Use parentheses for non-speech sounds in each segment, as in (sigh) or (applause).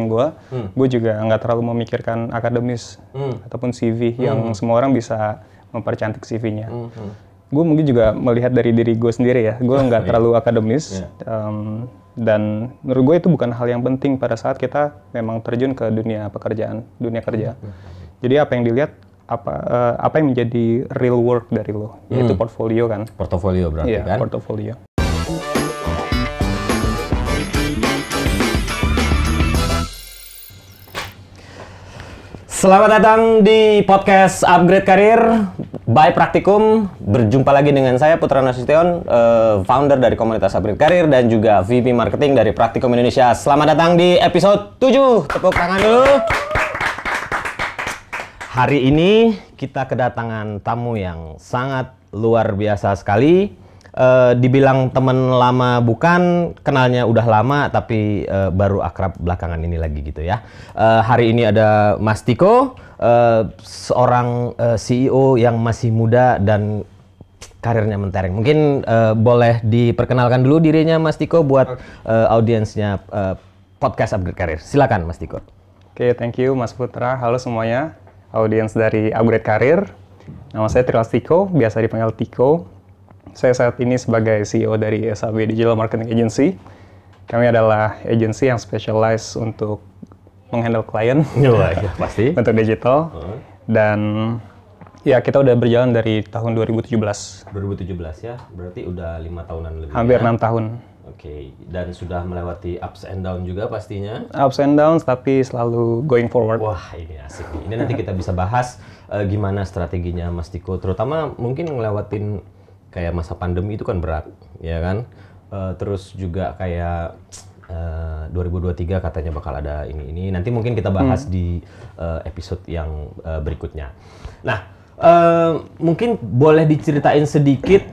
gue, hmm. gue juga nggak terlalu memikirkan akademis hmm. ataupun CV hmm. yang semua orang bisa mempercantik CV-nya. Hmm. Hmm. Gue mungkin juga melihat dari diri gue sendiri ya, gue (laughs) nggak iya. terlalu akademis yeah. Iya. um, dan menurut gue itu bukan hal yang penting pada saat kita memang terjun ke dunia pekerjaan, dunia hmm, kerja. Hmm. Jadi apa yang dilihat apa uh, apa yang menjadi real work dari lo, yaitu hmm. portfolio kan? Portfolio berarti yeah, kan? Portfolio. Selamat datang di podcast Upgrade Karir by Praktikum. Berjumpa lagi dengan saya Putra Nasution, uh, founder dari komunitas Upgrade Karir dan juga VP Marketing dari Praktikum Indonesia. Selamat datang di episode 7. Tepuk tangan dulu. Hari ini kita kedatangan tamu yang sangat luar biasa sekali uh, dibilang temen lama bukan, kenalnya udah lama tapi uh, baru akrab belakangan ini lagi gitu ya. Uh, hari ini ada Mas Tiko, uh, seorang uh, CEO yang masih muda dan karirnya mentereng. Mungkin uh, boleh diperkenalkan dulu dirinya Mas Tiko buat uh, audiensnya uh, podcast upgrade karir. Silakan Mas Tiko. Oke, okay, thank you Mas Putra. Halo semuanya, audiens dari upgrade karir. Nama saya Trilas Tiko, biasa dipanggil Tiko. Saya saat ini sebagai CEO dari SAB Digital Marketing Agency. Kami adalah agensi yang specialize untuk menghandle klien. (laughs) ya, pasti. (laughs) untuk digital. Hmm. Dan Ya, kita udah berjalan dari tahun 2017. 2017 ya, berarti udah lima tahunan lebih. Hampir ya? enam ya? tahun. Oke, dan sudah melewati ups and down juga pastinya. Ups and downs, tapi selalu going forward. Wah, ini asik nih. Ini nanti kita bisa bahas uh, gimana strateginya Mas Tiko terutama mungkin ngelewatin kayak masa pandemi itu kan berat, ya kan? Uh, terus juga kayak eh, uh, 2023 katanya bakal ada ini ini. Nanti mungkin kita bahas hmm. di uh, episode yang uh, berikutnya. Nah, uh, mungkin boleh diceritain sedikit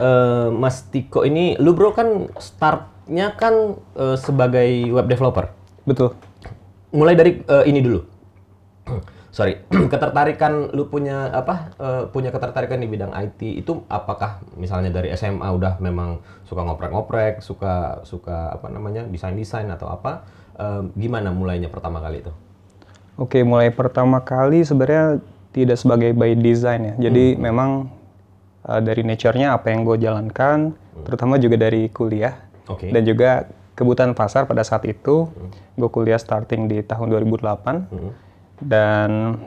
uh, Mas Tiko ini lu bro kan startnya kan uh, sebagai web developer. Betul. Mulai dari uh, ini dulu sorry (clears throat) ketertarikan lu punya apa uh, punya ketertarikan di bidang IT itu apakah misalnya dari SMA udah memang suka ngoprek-ngoprek suka suka apa namanya desain desain atau apa uh, gimana mulainya pertama kali itu? Oke mulai pertama kali sebenarnya tidak sebagai by design ya jadi hmm. memang uh, dari nature-nya apa yang gue jalankan hmm. terutama juga dari kuliah okay. dan juga kebutuhan pasar pada saat itu hmm. gue kuliah starting di tahun 2008. Hmm dan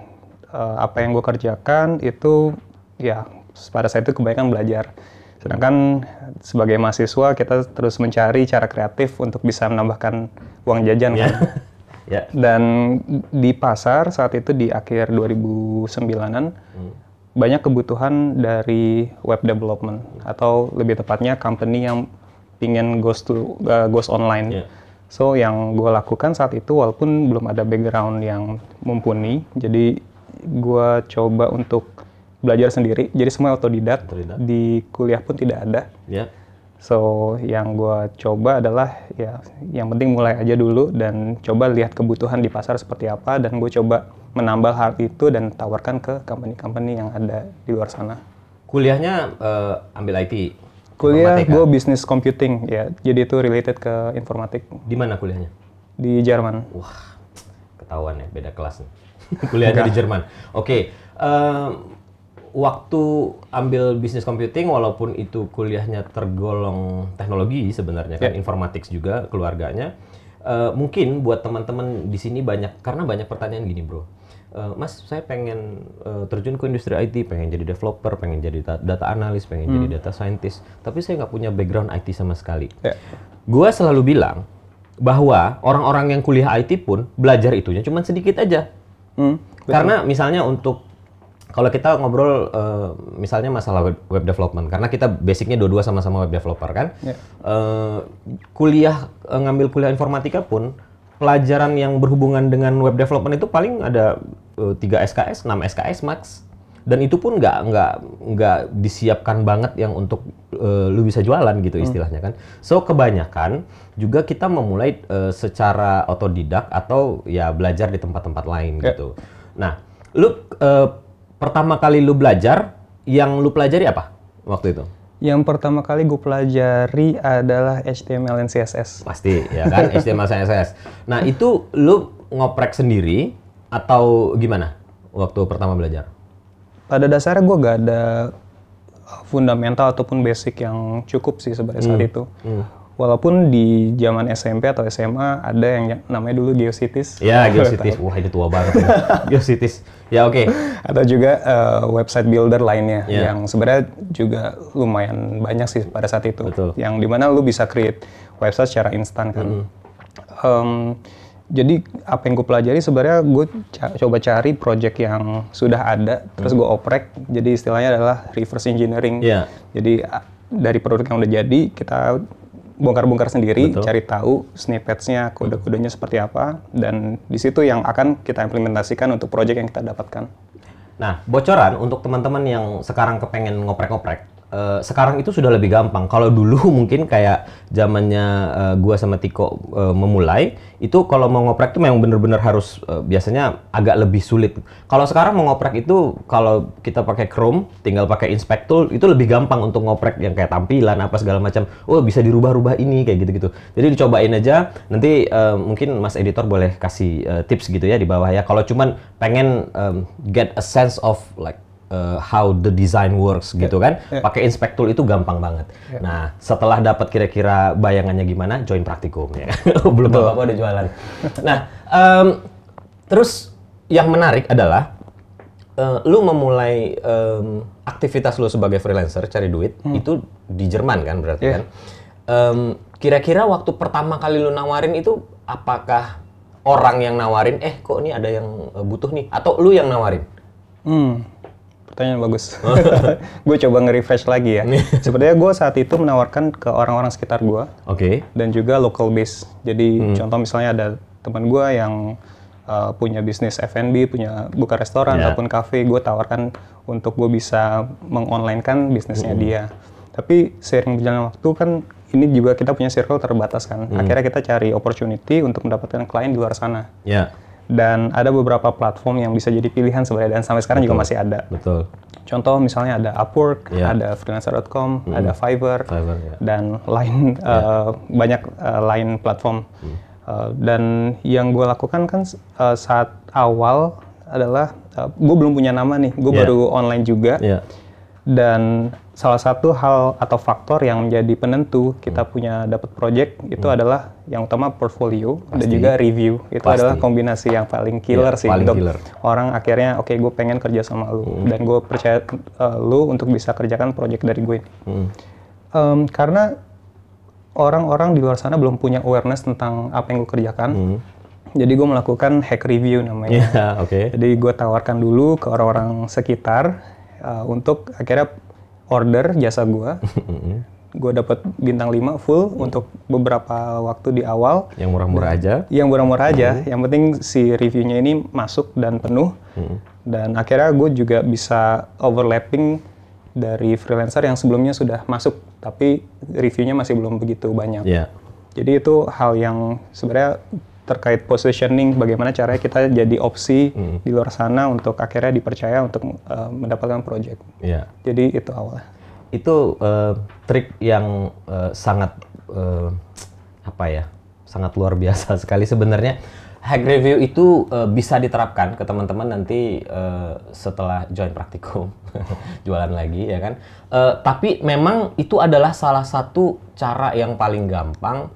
uh, apa yang gue kerjakan itu ya pada saat itu kebanyakan belajar. Sedangkan sebagai mahasiswa kita terus mencari cara kreatif untuk bisa menambahkan uang jajan yeah. kan. (laughs) yeah. Dan di pasar saat itu di akhir 2009-an hmm. banyak kebutuhan dari web development atau lebih tepatnya company yang ingin goes to uh, goes online. Yeah. So yang gue lakukan saat itu walaupun belum ada background yang mumpuni, jadi gue coba untuk belajar sendiri. Jadi semua otodidak. autodidak. Di kuliah pun tidak ada. Yeah. So yang gue coba adalah ya yang penting mulai aja dulu dan coba lihat kebutuhan di pasar seperti apa dan gue coba menambah hal itu dan tawarkan ke company-company yang ada di luar sana. Kuliahnya uh, ambil IT. Kuliah gue bisnis computing ya. Jadi itu related ke informatik. Di mana kuliahnya? Di Jerman. Wah, ketahuan ya beda kelas nih. (laughs) kuliahnya di Jerman. Oke, okay. uh, eh, waktu ambil bisnis computing walaupun itu kuliahnya tergolong teknologi sebenarnya yeah. kan ya. informatik juga keluarganya. Uh, mungkin buat teman-teman di sini banyak karena banyak pertanyaan gini, Bro Eh, Mas saya pengen uh, terjun ke industri IT, pengen jadi developer, pengen jadi data analis, pengen hmm. jadi data scientist, tapi saya nggak punya background IT sama sekali. Yeah. Gua selalu bilang bahwa orang-orang yang kuliah IT pun belajar itunya cuma sedikit aja. Hmm, Karena misalnya untuk kalau kita ngobrol uh, misalnya masalah web, web development karena kita basicnya dua-dua sama-sama web developer kan yeah. Ya. uh, kuliah uh, ngambil kuliah informatika pun pelajaran yang berhubungan dengan web development itu paling ada 3 SKS, 6 SKS max. Dan itu pun nggak nggak nggak disiapkan banget yang untuk uh, lu bisa jualan gitu hmm. istilahnya kan. So kebanyakan juga kita memulai uh, secara otodidak atau ya belajar di tempat-tempat lain yeah. gitu. Nah, lu uh, pertama kali lu belajar yang lu pelajari apa waktu itu? Yang pertama kali gue pelajari adalah HTML dan CSS. Pasti, ya kan? HTML dan CSS. Nah, itu lu ngoprek sendiri atau gimana waktu pertama belajar? Pada dasarnya gue gak ada fundamental ataupun basic yang cukup sih sebenarnya hmm. saat itu. Hmm. Walaupun di zaman SMP atau SMA ada yang namanya dulu Geocities. Ya, Geocities. Wah, itu tua banget. Ya. (laughs) Geocities. Ya, oke. Okay. Atau juga uh, website builder lainnya yeah. yang sebenarnya juga lumayan banyak sih pada saat itu. Betul. Yang dimana lu bisa create website secara instan kan. Mm -hmm. um, jadi apa yang gue pelajari sebenarnya gue ca coba cari project yang sudah ada terus gue hmm. oprek jadi istilahnya adalah reverse engineering yeah. jadi dari produk yang udah jadi kita bongkar-bongkar sendiri Betul. cari tahu snippetsnya kode-kodenya hmm. seperti apa dan di situ yang akan kita implementasikan untuk project yang kita dapatkan nah bocoran untuk teman-teman yang sekarang kepengen ngoprek-ngoprek Eh, sekarang itu sudah lebih gampang. Kalau dulu (laughs) mungkin kayak zamannya uh, gua sama Tiko uh, memulai, itu kalau mau ngoprek itu memang benar-benar harus uh, biasanya agak lebih sulit. Kalau sekarang mau ngoprek itu kalau kita pakai Chrome, tinggal pakai inspect tool itu lebih gampang untuk ngoprek yang kayak tampilan apa segala macam. Oh, bisa dirubah-rubah ini kayak gitu-gitu. Jadi dicobain aja. Nanti uh, mungkin Mas editor boleh kasih uh, tips gitu ya di bawah ya. Kalau cuman pengen um, get a sense of like uh, how the design works ya. gitu kan. Yeah. Pakai inspect tool itu gampang banget. Yeah. Nah, setelah dapat kira-kira bayangannya gimana, join praktikum ya. (laughs) Belum apa-apa udah jualan. nah, um, terus yang menarik adalah uh, lu memulai um, aktivitas lu sebagai freelancer cari duit hmm. itu di Jerman kan berarti yeah. kan. Um, kira-kira waktu pertama kali lu nawarin itu apakah orang yang nawarin eh kok ini ada yang eh, butuh nih atau lu yang nawarin? Hmm Pertanyaan bagus. (laughs) (laughs) gue coba nge-refresh lagi ya. Sepertinya gue saat itu menawarkan ke orang-orang sekitar gue. Oke. Okay. Dan juga local base. Jadi hmm. contoh misalnya ada teman gue yang uh, punya bisnis F&B, punya buka restoran yeah. ataupun kafe, gue tawarkan untuk gue bisa mengonlinekan bisnisnya hmm. dia. Tapi sering berjalan waktu kan ini juga kita punya circle terbatas kan. Hmm. Akhirnya kita cari opportunity untuk mendapatkan klien di luar sana. Yeah dan ada beberapa platform yang bisa jadi pilihan sebenarnya dan sampai sekarang betul, juga masih ada. Betul. Contoh misalnya ada Upwork, yeah. ada freelancer.com, mm. ada Fiverr, Fiverr yeah. dan lain yeah. Ya. uh, banyak uh, lain platform. Mm. Uh, dan yang gue lakukan kan uh, saat awal adalah uh, gue belum punya nama nih, gue yeah. baru online juga. Yeah dan salah satu hal atau faktor yang menjadi penentu kita hmm. punya dapat project itu hmm. adalah yang utama portfolio Pasti. dan juga review itu Pasti. adalah kombinasi yang paling ya, killer ya, sih paling untuk killer. orang akhirnya oke okay, gue pengen kerja sama lu hmm. dan gue percaya uh, lu untuk bisa kerjakan project dari gue hmm. um, karena orang-orang di luar sana belum punya awareness tentang apa yang gue kerjakan hmm. Jadi gue melakukan hack review namanya. (laughs) Yeah, okay. Jadi gue tawarkan dulu ke orang-orang sekitar uh, untuk akhirnya order jasa gue. gue dapat bintang 5 full hmm. untuk beberapa waktu di awal. Yang murah-murah aja. Yang murah-murah aja. Hmm. Yang penting si reviewnya ini masuk dan penuh. Hmm. Dan akhirnya gue juga bisa overlapping dari freelancer yang sebelumnya sudah masuk, tapi reviewnya masih belum begitu banyak. Yeah. Jadi itu hal yang sebenarnya terkait positioning bagaimana caranya kita jadi opsi hmm. di luar sana untuk akhirnya dipercaya untuk uh, mendapatkan project. Yeah. Jadi itu awalnya. Itu uh, trik yang uh, sangat uh, apa ya? Sangat luar biasa (laughs) sekali sebenarnya. Hack review itu uh, bisa diterapkan ke teman-teman nanti uh, setelah join praktikum (laughs) jualan lagi ya kan. Uh, tapi memang itu adalah salah satu cara yang paling gampang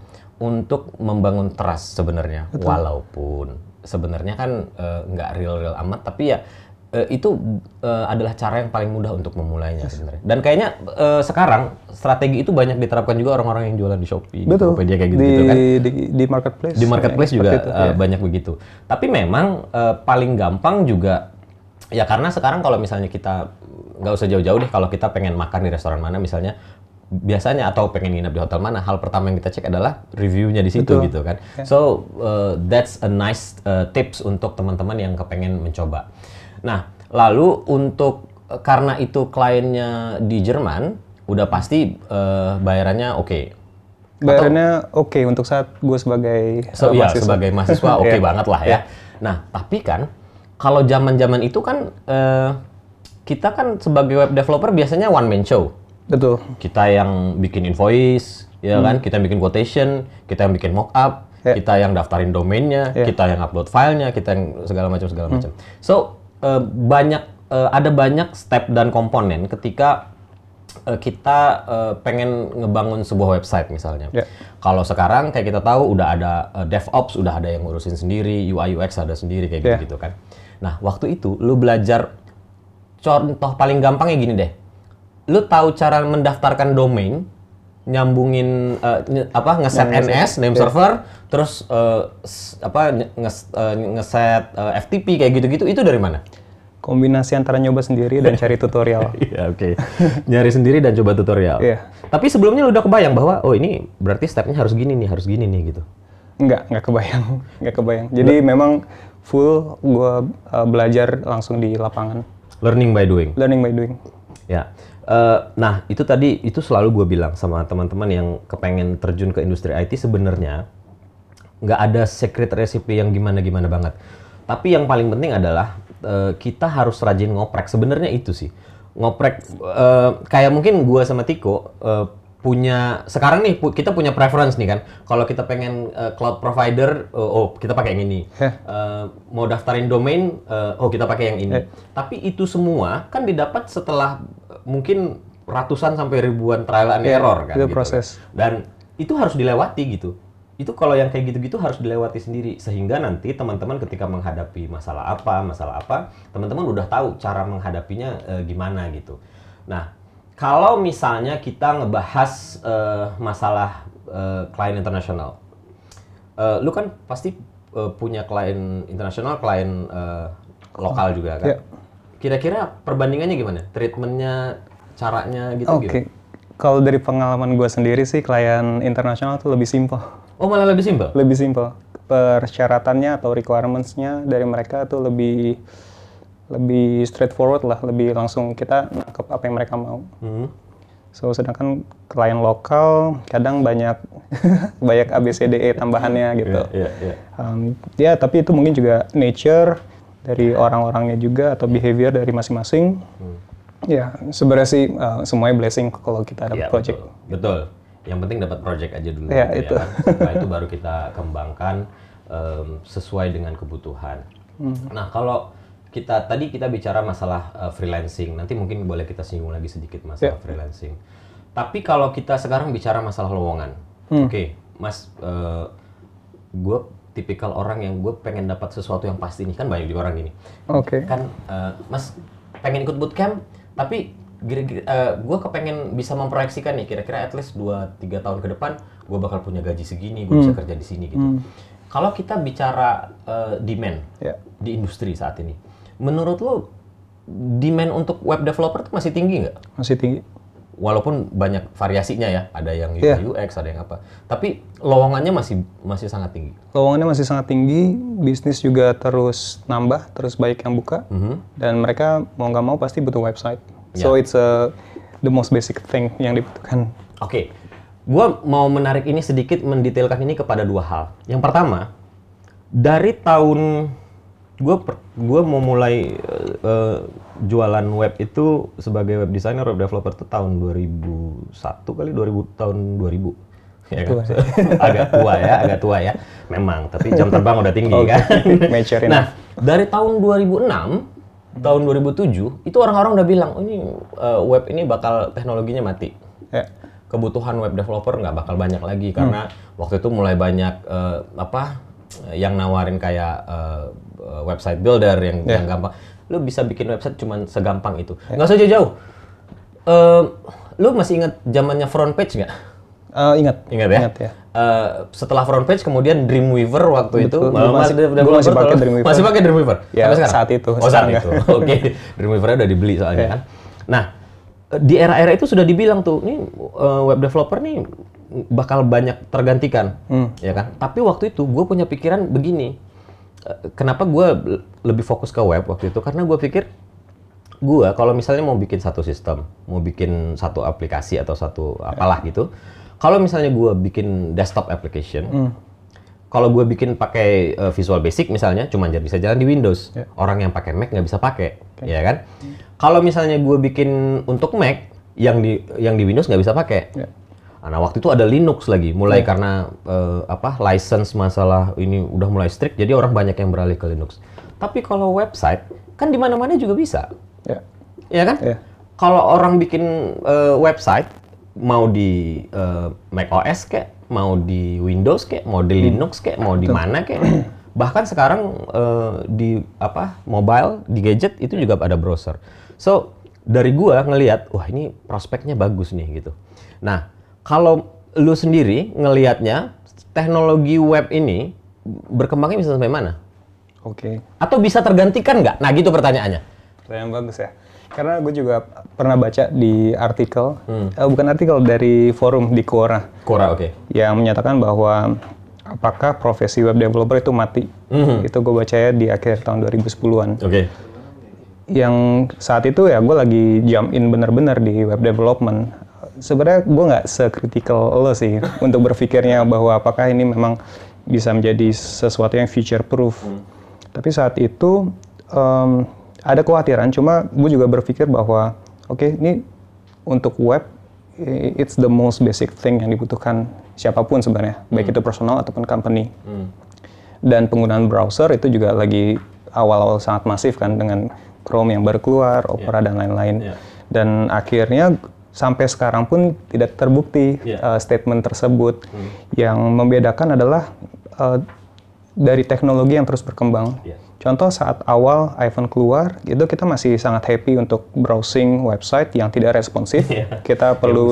untuk membangun trust sebenarnya walaupun sebenarnya kan eh, nggak uh, real real amat tapi ya uh, itu uh, adalah cara yang paling mudah untuk memulainya yes. sebenarnya. Dan kayaknya uh, sekarang strategi itu banyak diterapkan juga orang-orang yang jualan di Shopee, Betul. Tokopedia kayak gitu-gitu kan. Di, di marketplace. Di marketplace ya, juga itu, uh, ya. banyak begitu. Tapi memang uh, paling gampang juga ya karena sekarang kalau misalnya kita nggak usah jauh-jauh deh kalau kita pengen makan di restoran mana misalnya biasanya atau pengen nginep di hotel mana, hal pertama yang kita cek adalah reviewnya di situ Betul. gitu kan. Okay. So uh, that's a nice uh, tips untuk teman-teman yang kepengen mencoba. Nah, lalu untuk uh, karena itu kliennya di Jerman, udah pasti uh, bayarannya oke. Okay. Bayarannya oke okay untuk saat gue sebagai so, uh, ya, mahasiswa. sebagai mahasiswa (laughs) oke okay iya. banget lah ya. Yeah. Nah, tapi kan kalau zaman-zaman itu kan uh, kita kan sebagai web developer biasanya one man show Betul. Kita yang bikin invoice, ya hmm. kan? Kita yang bikin quotation, kita yang bikin mockup, yeah. kita yang daftarin domainnya, yeah. kita yang upload filenya, kita yang segala macam segala hmm. macam. So uh, banyak uh, ada banyak step dan komponen ketika uh, kita uh, pengen ngebangun sebuah website misalnya. Yeah. Kalau sekarang kayak kita tahu udah ada uh, DevOps, udah ada yang ngurusin sendiri, UI UX ada sendiri kayak ya. gitu-gitu kan. Nah waktu itu lu belajar contoh paling gampangnya gini deh lu tahu cara mendaftarkan domain, nyambungin uh, apa ngeset nah, NS name iya. server terus uh, apa eh, ngeset uh, ngeset uh, FTP kayak gitu-gitu itu dari mana? Kombinasi antara nyoba sendiri dan (laughs) cari tutorial. Iya, oke. Nyari sendiri dan coba tutorial. Iya. Tapi sebelumnya lu udah kebayang bahwa oh ini berarti stepnya harus gini nih, harus gini nih gitu. Enggak, enggak kebayang. (laughs) Enggak kebayang. Jadi memang full gua uh, belajar langsung di lapangan. Learning by doing. Learning by doing. Ya. Yeah Uh, nah itu tadi itu selalu gue bilang sama teman-teman yang kepengen terjun ke industri IT sebenarnya nggak ada secret recipe yang gimana-gimana banget. Tapi yang paling penting adalah uh, kita harus rajin ngoprek. Sebenarnya itu sih ngoprek. Uh, kayak mungkin gue sama Tiko uh, punya sekarang nih pu kita punya preference nih kan kalau kita pengen uh, cloud provider uh, oh kita pakai yang ini uh, mau daftarin domain uh, oh kita pakai yang ini tapi itu semua kan didapat setelah mungkin ratusan sampai ribuan trial and iya, error kan. Iya, gitu. proses. Dan itu harus dilewati gitu. Itu kalau yang kayak gitu-gitu harus dilewati sendiri sehingga nanti teman-teman ketika menghadapi masalah apa, masalah apa, teman-teman udah tahu cara menghadapinya e, gimana gitu. Nah, kalau misalnya kita ngebahas e, masalah e, klien internasional. E, lu kan pasti e, punya klien internasional, klien e, lokal juga kan. Yeah. Kira-kira perbandingannya gimana? Treatmentnya, caranya gitu Oke. Okay. Gitu? Kalau dari pengalaman gue sendiri sih, klien internasional tuh lebih simpel. Oh malah lebih simpel? Lebih simpel. Persyaratannya atau requirements-nya dari mereka tuh lebih lebih straightforward lah, lebih langsung kita nangkep apa yang mereka mau. Hmm. So sedangkan klien lokal kadang banyak (laughs) banyak ABCDE tambahannya iya, gitu. Yeah, yeah, yeah. Um, ya tapi itu mungkin juga nature dari orang-orangnya juga atau behavior dari masing-masing. Hmm. Ya, sebenarnya sih uh, semuanya blessing kalau kita dapat ya, project. Betul. betul. Yang penting dapat project aja dulu. Ya, ya itu. Kan? (laughs) Setelah itu baru kita kembangkan um, sesuai dengan kebutuhan. Hmm. Nah, kalau kita tadi kita bicara masalah uh, freelancing. Nanti mungkin boleh kita singgung lagi sedikit masalah ya. freelancing. Tapi kalau kita sekarang bicara masalah lowongan. Hmm. Oke, okay, Mas uh, eh, gue tipikal orang yang gue pengen dapat sesuatu yang pasti nih kan banyak di orang ini. Oke. Okay. Kan uh, Mas pengen ikut bootcamp tapi uh, eh, gue kepengen bisa memproyeksikan nih kira-kira at least dua tiga tahun ke depan gue bakal punya gaji segini, gue hmm. bisa kerja di sini gitu. Hmm. Kalau kita bicara uh, demand yeah. di industri saat ini, menurut lo demand untuk web developer itu masih tinggi nggak? Masih tinggi walaupun banyak variasinya ya, ada yang UI yeah. UX, ada yang apa. Tapi lowongannya masih masih sangat tinggi. Lowongannya masih sangat tinggi, bisnis juga terus nambah, terus baik yang buka, mm -hmm. dan mereka mau nggak mau pasti butuh website. Yeah. So it's a, the most basic thing yang dibutuhkan. Oke, okay. gua mau menarik ini sedikit, mendetailkan ini kepada dua hal. Yang pertama, dari tahun gue gue mau mulai uh, jualan web itu sebagai web designer, web developer itu tahun 2001 kali 2000 tahun 2000 ya kan? Tua. (laughs) agak tua ya, agak tua ya. Memang, tapi jam terbang udah tinggi okay. Oh, kan. (laughs) Mature nah, dari tahun 2006, tahun 2007 itu orang-orang udah bilang, oh, ini eh, web ini bakal teknologinya mati. Yeah. Kebutuhan web developer nggak bakal banyak lagi hmm. karena waktu itu mulai banyak uh, apa yang nawarin kayak uh, website builder yang, yeah. yang ya. gampang lu bisa bikin website cuman segampang itu. Ya. Nggak usah jauh-jauh. Uh, lu masih ingat zamannya front page nggak? Uh, ingat. Ingat ya? Ingat, ya. Uh, setelah front page kemudian Dreamweaver waktu Betul. itu gua masih, udah, gua masih pakai Dreamweaver. Masih pakai Dreamweaver. Ya, Sampai sekarang. Saat itu. Oh, saat itu. Oke. okay. Dreamweaver udah dibeli soalnya ya. kan. Nah, eh, di era-era itu sudah dibilang tuh, nih uh, web developer nih bakal banyak tergantikan, hmm. ya kan? Tapi waktu itu gue punya pikiran begini, kenapa gue lebih fokus ke web waktu itu karena gue pikir gue kalau misalnya mau bikin satu sistem, mau bikin satu aplikasi atau satu apalah gitu, kalau misalnya gue bikin desktop application, mm. kalau gue bikin pakai uh, Visual Basic misalnya, cuma bisa jalan di Windows. Yeah. Orang yang pakai Mac nggak bisa pakai, okay. ya kan? Mm. Kalau misalnya gue bikin untuk Mac, yang di yang di Windows nggak bisa pakai. Yeah. Nah waktu itu ada Linux lagi, mulai hmm. karena uh, apa license masalah ini udah mulai strict, jadi orang banyak yang beralih ke Linux. Tapi kalau website kan di mana-mana juga bisa, ya, iya kan? ya kan? Yeah. Kalau orang bikin uh, website mau di uh, Mac OS kayak, mau di Windows kayak, mau di hmm. Linux kayak, mau di mana kayak, (clears throat) bahkan sekarang uh, di apa mobile di gadget itu juga ada browser. So dari gua ngelihat, wah ini prospeknya bagus nih gitu. Nah kalau lu sendiri ngelihatnya teknologi web ini berkembangnya bisa sampai mana? Oke. Okay. Atau bisa tergantikan nggak? Nah gitu pertanyaannya. Pertanyaan bagus ya. Karena gue juga pernah baca di artikel, hmm. eh, bukan artikel dari forum di Quora. Quora, oke. Okay. Yang menyatakan bahwa apakah profesi web developer itu mati? hmm Itu gue baca ya di akhir tahun 2010-an. Oke. Okay. Yang saat itu ya gue lagi jump in bener-bener di web development sebenarnya gue nggak sekritikal lo sih untuk berpikirnya bahwa apakah ini memang bisa menjadi sesuatu yang future proof. Hmm. Tapi saat itu um, ada kekhawatiran. Cuma gue juga berpikir bahwa oke okay, ini untuk web it's the most basic thing yang dibutuhkan siapapun sebenarnya, hmm. baik itu personal ataupun company. Hmm. Dan penggunaan browser itu juga lagi awal-awal sangat masif kan dengan Chrome yang baru keluar, Opera yeah. dan lain-lain. Yeah. Dan akhirnya sampai sekarang pun tidak terbukti yeah. uh, statement tersebut. Hmm. Yang membedakan adalah uh, dari teknologi yang terus berkembang. Yeah. Contoh saat awal iPhone keluar, itu kita masih sangat happy untuk browsing website yang tidak responsif. Yeah. Kita iya, perlu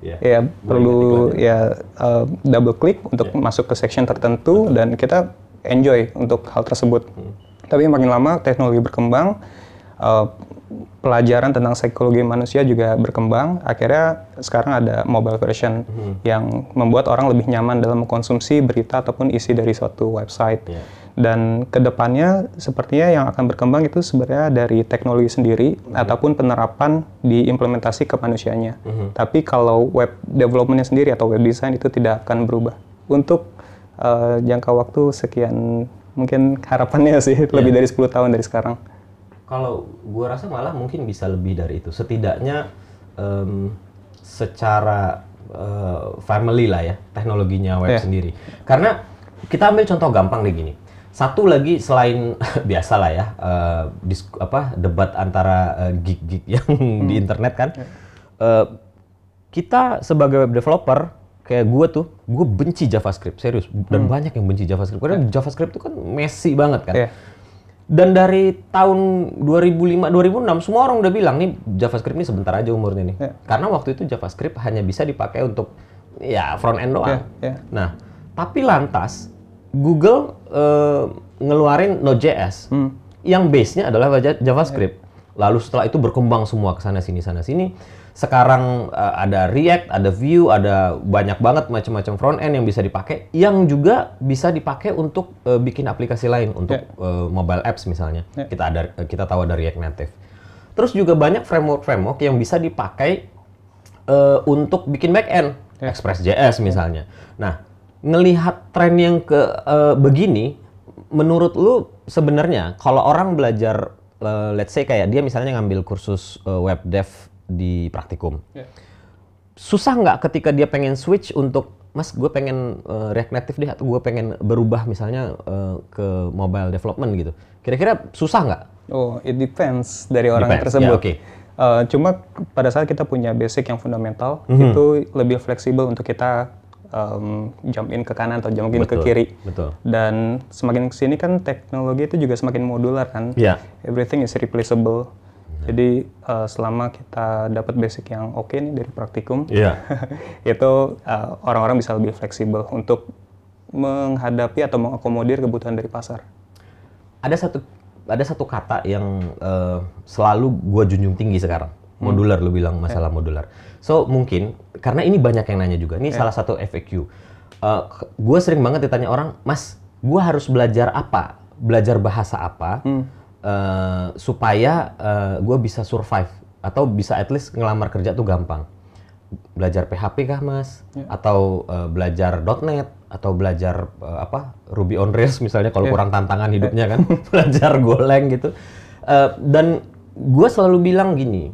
yeah. ya iya, perlu ya uh, double klik untuk yeah. masuk ke section tertentu Betul. dan kita enjoy untuk hal tersebut. Hmm. Tapi makin lama teknologi berkembang, uh, pelajaran tentang psikologi manusia juga berkembang. Akhirnya sekarang ada mobile version hmm. yang membuat orang lebih nyaman dalam mengkonsumsi berita ataupun isi dari suatu website. Yeah. Dan kedepannya sepertinya yang akan berkembang itu sebenarnya dari teknologi sendiri -hmm. ataupun penerapan diimplementasi ke manusianya. -hmm. Tapi kalau web developmentnya sendiri atau web design itu tidak akan berubah. Untuk uh, jangka waktu sekian mungkin harapannya sih yeah. (laughs) lebih iya. dari 10 tahun dari sekarang kalau gue rasa malah mungkin bisa lebih dari itu setidaknya um, secara uh, family lah ya teknologinya web yeah. sendiri karena kita ambil contoh gampang deh gini satu lagi selain (laughs) biasa lah ya uh, eh, disk, apa debat antara uh, geek gig yang hmm. di internet kan uh, kita sebagai web developer kayak gue tuh gue benci JavaScript serius dan hmm. banyak yang benci JavaScript karena iya. yeah. JavaScript itu kan messy banget kan yeah dan dari tahun 2005 2006 semua orang udah bilang nih JavaScript ini sebentar aja umurnya nih. Yeah. Karena waktu itu JavaScript hanya bisa dipakai untuk ya front end doang. Yeah, yeah. Nah, tapi lantas Google uh, ngeluarin Node.js hmm. yang base-nya adalah JavaScript. Yeah. Lalu setelah itu berkembang semua ke sana sini sana sini sekarang uh, ada React, ada Vue, ada banyak banget macam-macam front end yang bisa dipakai, yang juga bisa dipakai untuk uh, bikin aplikasi lain untuk yeah. Ya. uh, mobile apps misalnya. Yeah. Kita ada eh, kita tahu ada React Native. Terus juga banyak framework-framework yang bisa dipakai uh, untuk bikin back end, yeah. Express.js misalnya. Yeah. Nah, ngelihat tren yang ke uh, begini, menurut lu sebenarnya kalau orang belajar uh, let's say kayak dia misalnya ngambil kursus uh, web dev di praktikum. Yeah. Susah nggak ketika dia pengen switch untuk Mas, gue pengen uh, React Native deh atau gue pengen berubah misalnya uh, ke mobile development gitu. Kira-kira susah nggak? Oh, it depends dari orang depends. Ya, tersebut. Yeah, eh, okay. Uh, cuma pada saat kita punya basic yang fundamental mm -hmm. itu lebih fleksibel untuk kita um, jump in ke kanan atau jump in betul, ke kiri. Betul. Dan semakin kesini kan teknologi itu juga semakin modular kan. Yeah. Everything is replaceable. Jadi uh, selama kita dapat basic yang oke okay nih dari praktikum, yeah. (laughs) itu orang eh, orang-orang bisa lebih fleksibel untuk menghadapi atau mengakomodir kebutuhan dari pasar. Ada satu ada satu kata yang uh, selalu gue junjung tinggi sekarang. Hmm. Modular hmm. lo bilang masalah yeah. modular. So mungkin karena ini banyak yang nanya juga. Ini yeah. salah satu FAQ. Uh, gue sering banget ditanya orang, Mas, gue harus belajar apa? Belajar bahasa apa? Hmm uh, supaya uh, eh, gue bisa survive atau bisa at least ngelamar kerja tuh gampang belajar PHP kah mas yeah. atau uh, belajar .net atau belajar uh, apa Ruby on Rails misalnya kalau yeah. kurang tantangan hidupnya ya. kan (laughs) belajar Golang gitu uh, dan gue selalu bilang gini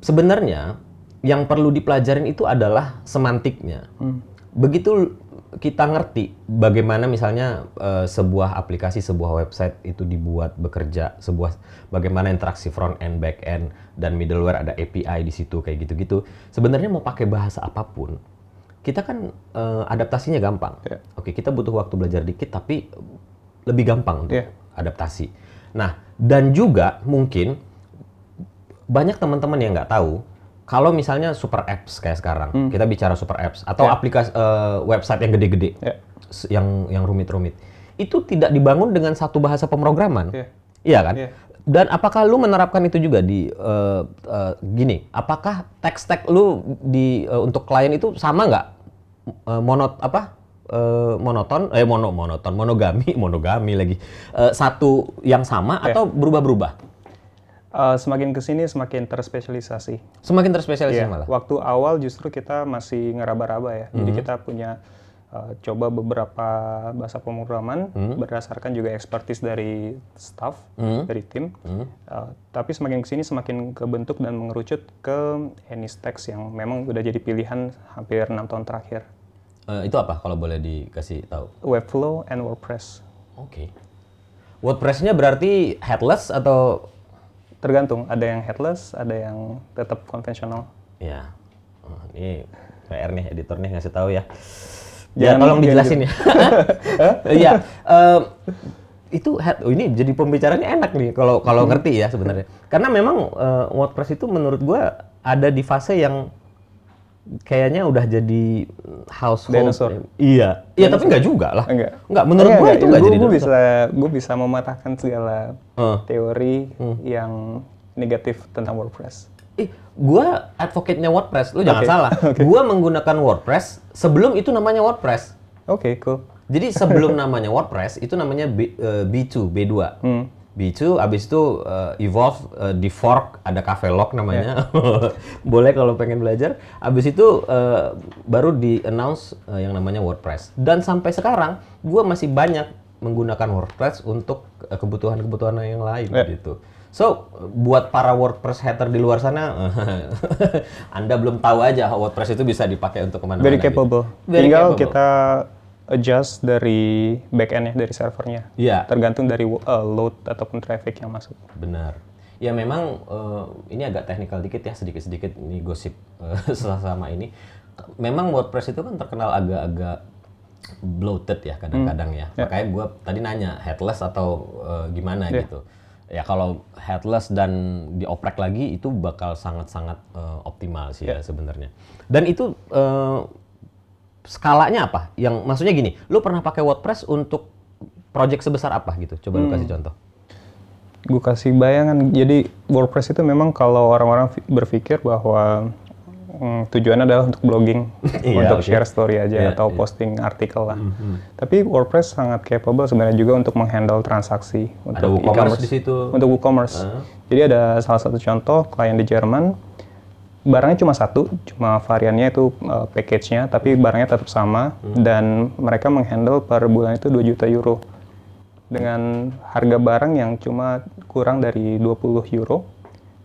sebenarnya yang perlu dipelajarin itu adalah semantiknya hmm. begitu kita ngerti bagaimana misalnya uh, sebuah aplikasi, sebuah website itu dibuat bekerja, sebuah bagaimana interaksi front end, back end, dan middleware ada API di situ kayak gitu-gitu. Sebenarnya mau pakai bahasa apapun, kita kan uh, adaptasinya gampang. Yeah. Oke, kita butuh waktu belajar dikit, tapi lebih gampang untuk yeah. adaptasi. Nah, dan juga mungkin banyak teman-teman yang nggak tahu kalau misalnya super apps kayak sekarang, hmm. kita bicara super apps atau yeah. aplikasi uh, website yang gede-gede, yeah. yang yang rumit-rumit, itu tidak dibangun dengan satu bahasa pemrograman, yeah. iya kan? Yeah. Dan apakah lu menerapkan itu juga di uh, uh, gini? Apakah teks-teks lu di uh, untuk klien itu sama nggak uh, monot apa monoton, eh mono monoton, monogami, (laughs) monogami lagi satu yang sama ya. atau berubah-berubah? Eh, semakin kesini semakin terspesialisasi. Semakin terspesialisasi yeah. malah. Waktu awal justru kita masih ngeraba-raba ya. Mm -hmm. Jadi mhm. kita punya uh, coba beberapa bahasa pemrograman mm -hmm. berdasarkan juga ekspertis dari staff, mm -hmm. dari tim. Mm -hmm. uh, tapi semakin kesini semakin kebentuk dan mengerucut ke Anystex yang memang sudah jadi pilihan hampir enam tahun terakhir. Uh, itu apa kalau boleh dikasih tahu? Webflow and WordPress. Oke. Okay. WordPress-nya berarti headless atau tergantung ada yang headless ada yang tetap konvensional ya oh, ini PR nih editor nih ngasih tahu ya, ya Jangan gitu. ya, tolong dijelasin (laughs) ya. Iya. uh, itu head, oh ini jadi pembicaranya enak nih kalau kalau hmm. ngerti ya sebenarnya. Karena memang uh, WordPress itu menurut gua ada di fase yang kayaknya udah jadi household. Dinosaur. Iya. Iya tapi nggak juga lah. Enggak. Enggak menurut gue itu nggak jadi. Gue bisa gue bisa mematahkan segala uh. teori hmm. yang negatif tentang WordPress. Ih, gue advocate-nya WordPress. Lu jangan okay. salah. (laughs) okay. Gue menggunakan WordPress sebelum itu namanya WordPress. Oke, okay, cool. Jadi sebelum (laughs) namanya WordPress itu namanya B, uh, B2, B2. Hmm. B2 abis itu uh, evolve uh, di fork ada cafe lock namanya yeah. (laughs) boleh kalau pengen belajar abis itu uh, baru di announce uh, yang namanya WordPress dan sampai sekarang gue masih banyak menggunakan WordPress untuk kebutuhan-kebutuhan yang lain yeah. gitu so buat para WordPress hater di luar sana (laughs) anda belum tahu aja WordPress itu bisa dipakai untuk kemana-mana very gitu. capable gitu. very tinggal capable. kita adjust dari backendnya dari servernya. Iya. Tergantung dari uh, load ataupun traffic yang masuk. Benar. Ya memang uh, ini agak teknikal dikit ya sedikit-sedikit ini gosip uh, (laughs) selama ini. Memang WordPress itu kan terkenal agak-agak bloated ya kadang-kadang ya. Hmm. ya. Makanya gue tadi nanya headless atau uh, gimana yeah. gitu. Ya kalau headless dan dioprek lagi itu bakal sangat-sangat uh, optimal sih yeah. ya sebenarnya. Dan itu uh, skalanya apa? Yang maksudnya gini, lu pernah pakai WordPress untuk project sebesar apa gitu? Coba hmm. lu kasih contoh. Gue kasih bayangan. Jadi WordPress itu memang kalau orang-orang berpikir bahwa mm, tujuannya adalah untuk blogging, (laughs) iya, untuk okay. share story aja yeah, atau yeah. posting artikel lah. Mm -hmm. Tapi WordPress sangat capable sebenarnya juga untuk menghandle transaksi untuk e-commerce di situ. Untuk WooCommerce. Uh. Jadi ada salah satu contoh klien di Jerman barangnya cuma satu, cuma variannya itu uh, package-nya, tapi hmm. barangnya tetap sama hmm. dan mereka menghandle per bulan itu 2 juta euro. Dengan harga barang yang cuma kurang dari 20 euro,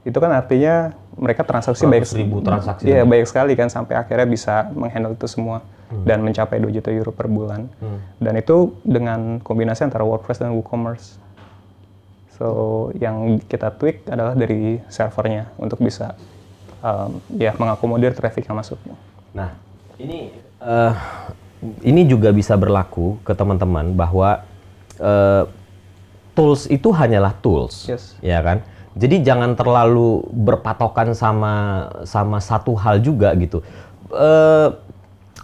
itu kan artinya mereka transaksi baik ribu transaksi. ya baik sekali kan sampai akhirnya bisa menghandle itu semua hmm. dan mencapai 2 juta euro per bulan. Hmm. Dan itu dengan kombinasi antara WordPress dan WooCommerce. So, yang kita tweak adalah dari servernya untuk bisa um, ya mengakomodir traffic yang masuk. Nah, ini uh, ini juga bisa berlaku ke teman-teman bahwa uh, tools itu hanyalah tools, yes. ya kan? Jadi jangan terlalu berpatokan sama sama satu hal juga gitu. Uh,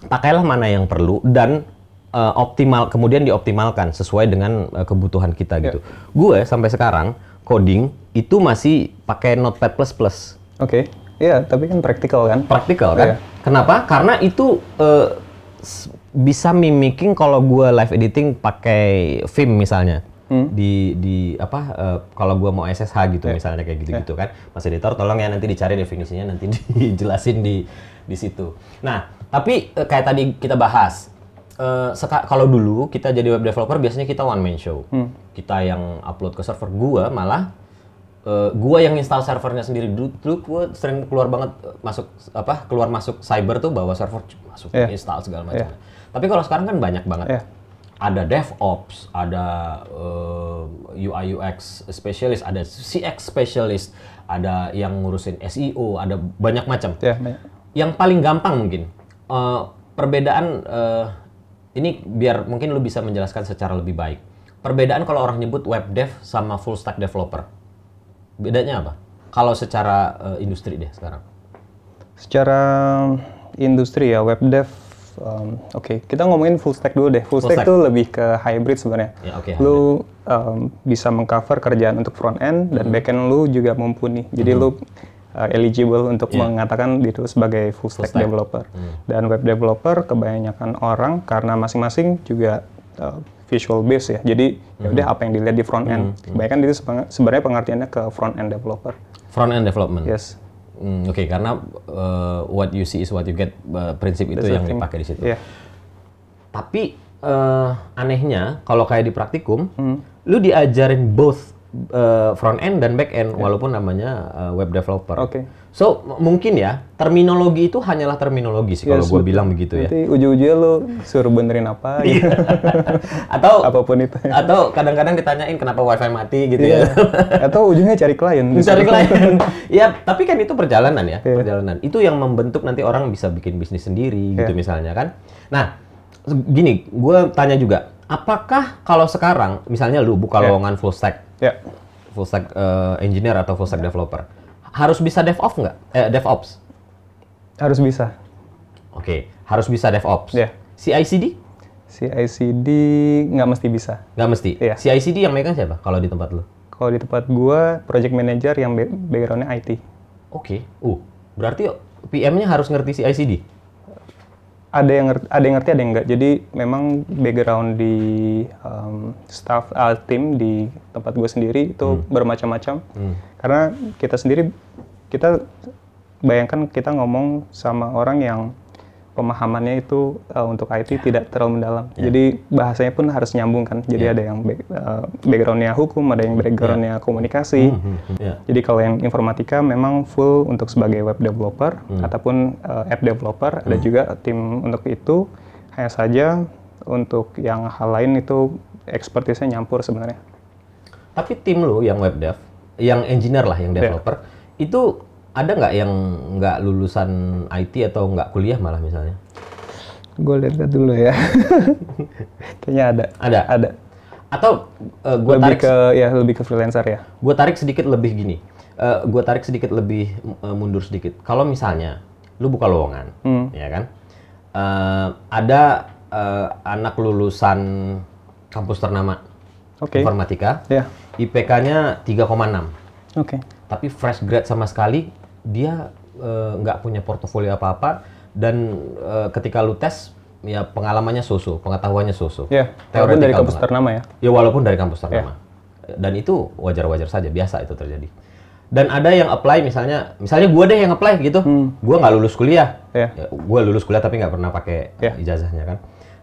pakailah mana yang perlu dan uh, optimal kemudian dioptimalkan sesuai dengan uh, kebutuhan kita gitu. Ya. Gue sampai sekarang coding itu masih pakai Notepad plus plus. Oke. Okay. Iya, tapi kan praktikal kan. Praktikal kan. Yeah. Kenapa? Karena itu uh, bisa mimicking kalau gue live editing pakai film misalnya. Hmm. di di apa uh, kalau gue mau SSH gitu yeah. misalnya kayak gitu-gitu yeah. kan Mas editor tolong ya nanti dicari definisinya nanti (laughs) dijelasin di di situ. Nah, tapi uh, kayak tadi kita bahas uh, kalau dulu kita jadi web developer biasanya kita one man show. Hmm. Kita yang upload ke server gua malah Uh, gua yang install servernya sendiri dulu, dulu gua sering keluar banget eh, masuk apa keluar masuk cyber tuh bawa server masuk yeah. install segala macam. Yeah. Tapi kalau sekarang kan banyak banget. Yeah. Ada DevOps, ada uh, eh, UI UX specialist, ada CX specialist, ada yang ngurusin SEO, ada banyak macam. Yeah, yeah. Yang paling gampang mungkin uh, perbedaan uh, ini biar mungkin lu bisa menjelaskan secara lebih baik. Perbedaan kalau orang nyebut web dev sama full stack developer Bedanya apa? Kalau secara uh, industri deh sekarang. Secara industri ya web dev um, oke okay. kita ngomongin full stack dulu deh full, full stack, stack tuh lebih ke hybrid sebenarnya ya, okay, lu um, bisa mengcover kerjaan untuk front end mm -hmm. dan back end lu juga mumpuni jadi mm -hmm. lu Uh, eh, eligible untuk yeah. mengatakan diri sebagai full stack, stack. developer mm. dan web developer kebanyakan orang karena masing-masing juga uh, visual base ya. Jadi mm-hmm. udah hmm. apa yang dilihat di front end. Mm-hmm. Hmm. itu sebenarnya pengertiannya ke front end developer. Front end development. Yes. Mm, Oke, okay, karena uh, what you see is what you get uh, prinsip itu That's yang dipakai di situ. Yeah. Tapi uh, anehnya kalau kayak di praktikum, mm. lu diajarin both uh, front end dan back end yeah. walaupun namanya uh, web developer. Oke. Okay So mungkin ya terminologi itu hanyalah terminologi sih yes, kalau gue bilang begitu ya. Nanti ujung-ujungnya lo suruh benerin apa iya. gitu. (laughs) atau apapun itu. Ya. Atau kadang-kadang ditanyain kenapa wifi mati gitu yeah. ya. Iya. atau ujungnya cari klien. (laughs) Cari klien. (laughs) ya tapi kan itu perjalanan ya yeah. perjalanan. Itu yang membentuk nanti orang bisa bikin bisnis sendiri yeah. gitu iya. misalnya kan. Nah gini gue tanya juga apakah kalau sekarang misalnya lu buka yeah. lowongan full stack. Yeah. Full stack uh, engineer atau full stack yeah. developer harus bisa DevOps nggak? Eh, DevOps. Harus bisa. Oke, okay. harus bisa DevOps. Yeah. CICD? CICD nggak mesti bisa. Nggak mesti. Yeah. CICD yang megang siapa kalau di tempat lu? Kalau di tempat gua project manager yang backgroundnya IT. Oke. Okay. Uh, berarti PM-nya harus ngerti CICD? ada yang ngerti, ada yang ngerti ada yang enggak jadi memang background di um, staff uh, tim di tempat gue sendiri itu hmm. bermacam-macam hmm. karena kita sendiri kita bayangkan kita ngomong sama orang yang pemahamannya itu uh, untuk IT yeah. tidak terlalu mendalam. Yeah. Jadi bahasanya pun harus nyambung kan. Jadi yeah. ada yang back, uh, backgroundnya hukum, ada yang backgroundnya yeah. komunikasi. Mm -hmm. hmm, hmm. yeah. Jadi kalau yang informatika memang full untuk sebagai web developer mm. ataupun uh, app developer. Mm. Ada hmm. juga tim untuk itu. Hanya saja untuk yang hal lain itu ekspertisnya nyampur sebenarnya. Tapi tim lo yang web dev, yang engineer lah, yang ya. developer, yeah. itu ada nggak yang nggak lulusan IT atau nggak kuliah malah misalnya? Gue lihat dulu ya. (laughs) Kayaknya ada. Ada. Ada. Atau uh, eh, gue tarik ke ya lebih ke freelancer ya. Gue tarik sedikit lebih gini. Uh, eh, gue tarik sedikit lebih uh, mundur sedikit. Kalau misalnya lu buka lowongan, hmm. ya kan? Uh, ada uh, anak lulusan kampus ternama okay. informatika, yeah. IPK-nya 3,6. Oke. Okay. Tapi fresh grad sama sekali dia eh, nggak uh, punya portofolio apa-apa dan uh, ketika lu tes ya pengalamannya susu, pengetahuannya susu. ya walaupun dari kampus ternama ya. Ya walaupun dari kampus ternama. Yeah. Dan itu wajar-wajar saja, biasa itu terjadi. Dan ada yang apply misalnya, misalnya gue deh yang apply gitu, hmm. gue nggak lulus kuliah, yeah. ya, ya gue lulus kuliah tapi nggak pernah pakai yeah. Ya. ijazahnya kan.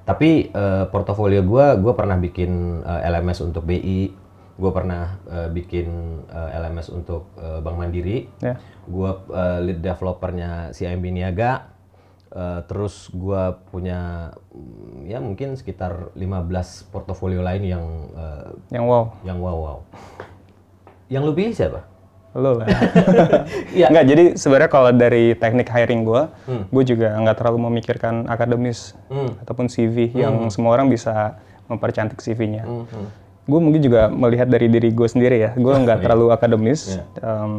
Tapi uh, portofolio gue, gue pernah bikin uh, LMS untuk BI, gue pernah uh, bikin uh, eh, LMS untuk uh, Bank Mandiri, yeah. gue uh, lead developernya CIMB Niaga, uh, terus gue punya ya mungkin sekitar 15 portofolio lain yang uh, yang wow, yang wow wow. Yang lu pilih siapa? Lo lah. (laughs) ya. Enggak, jadi sebenarnya kalau dari teknik hiring gue, hmm. gue juga nggak terlalu memikirkan akademis hmm. ataupun CV hmm. yang semua orang bisa mempercantik CV-nya. Hmm. hmm gue mungkin juga melihat dari diri gue sendiri ya gue (laughs) nggak iya. terlalu akademis yeah. Iya. um,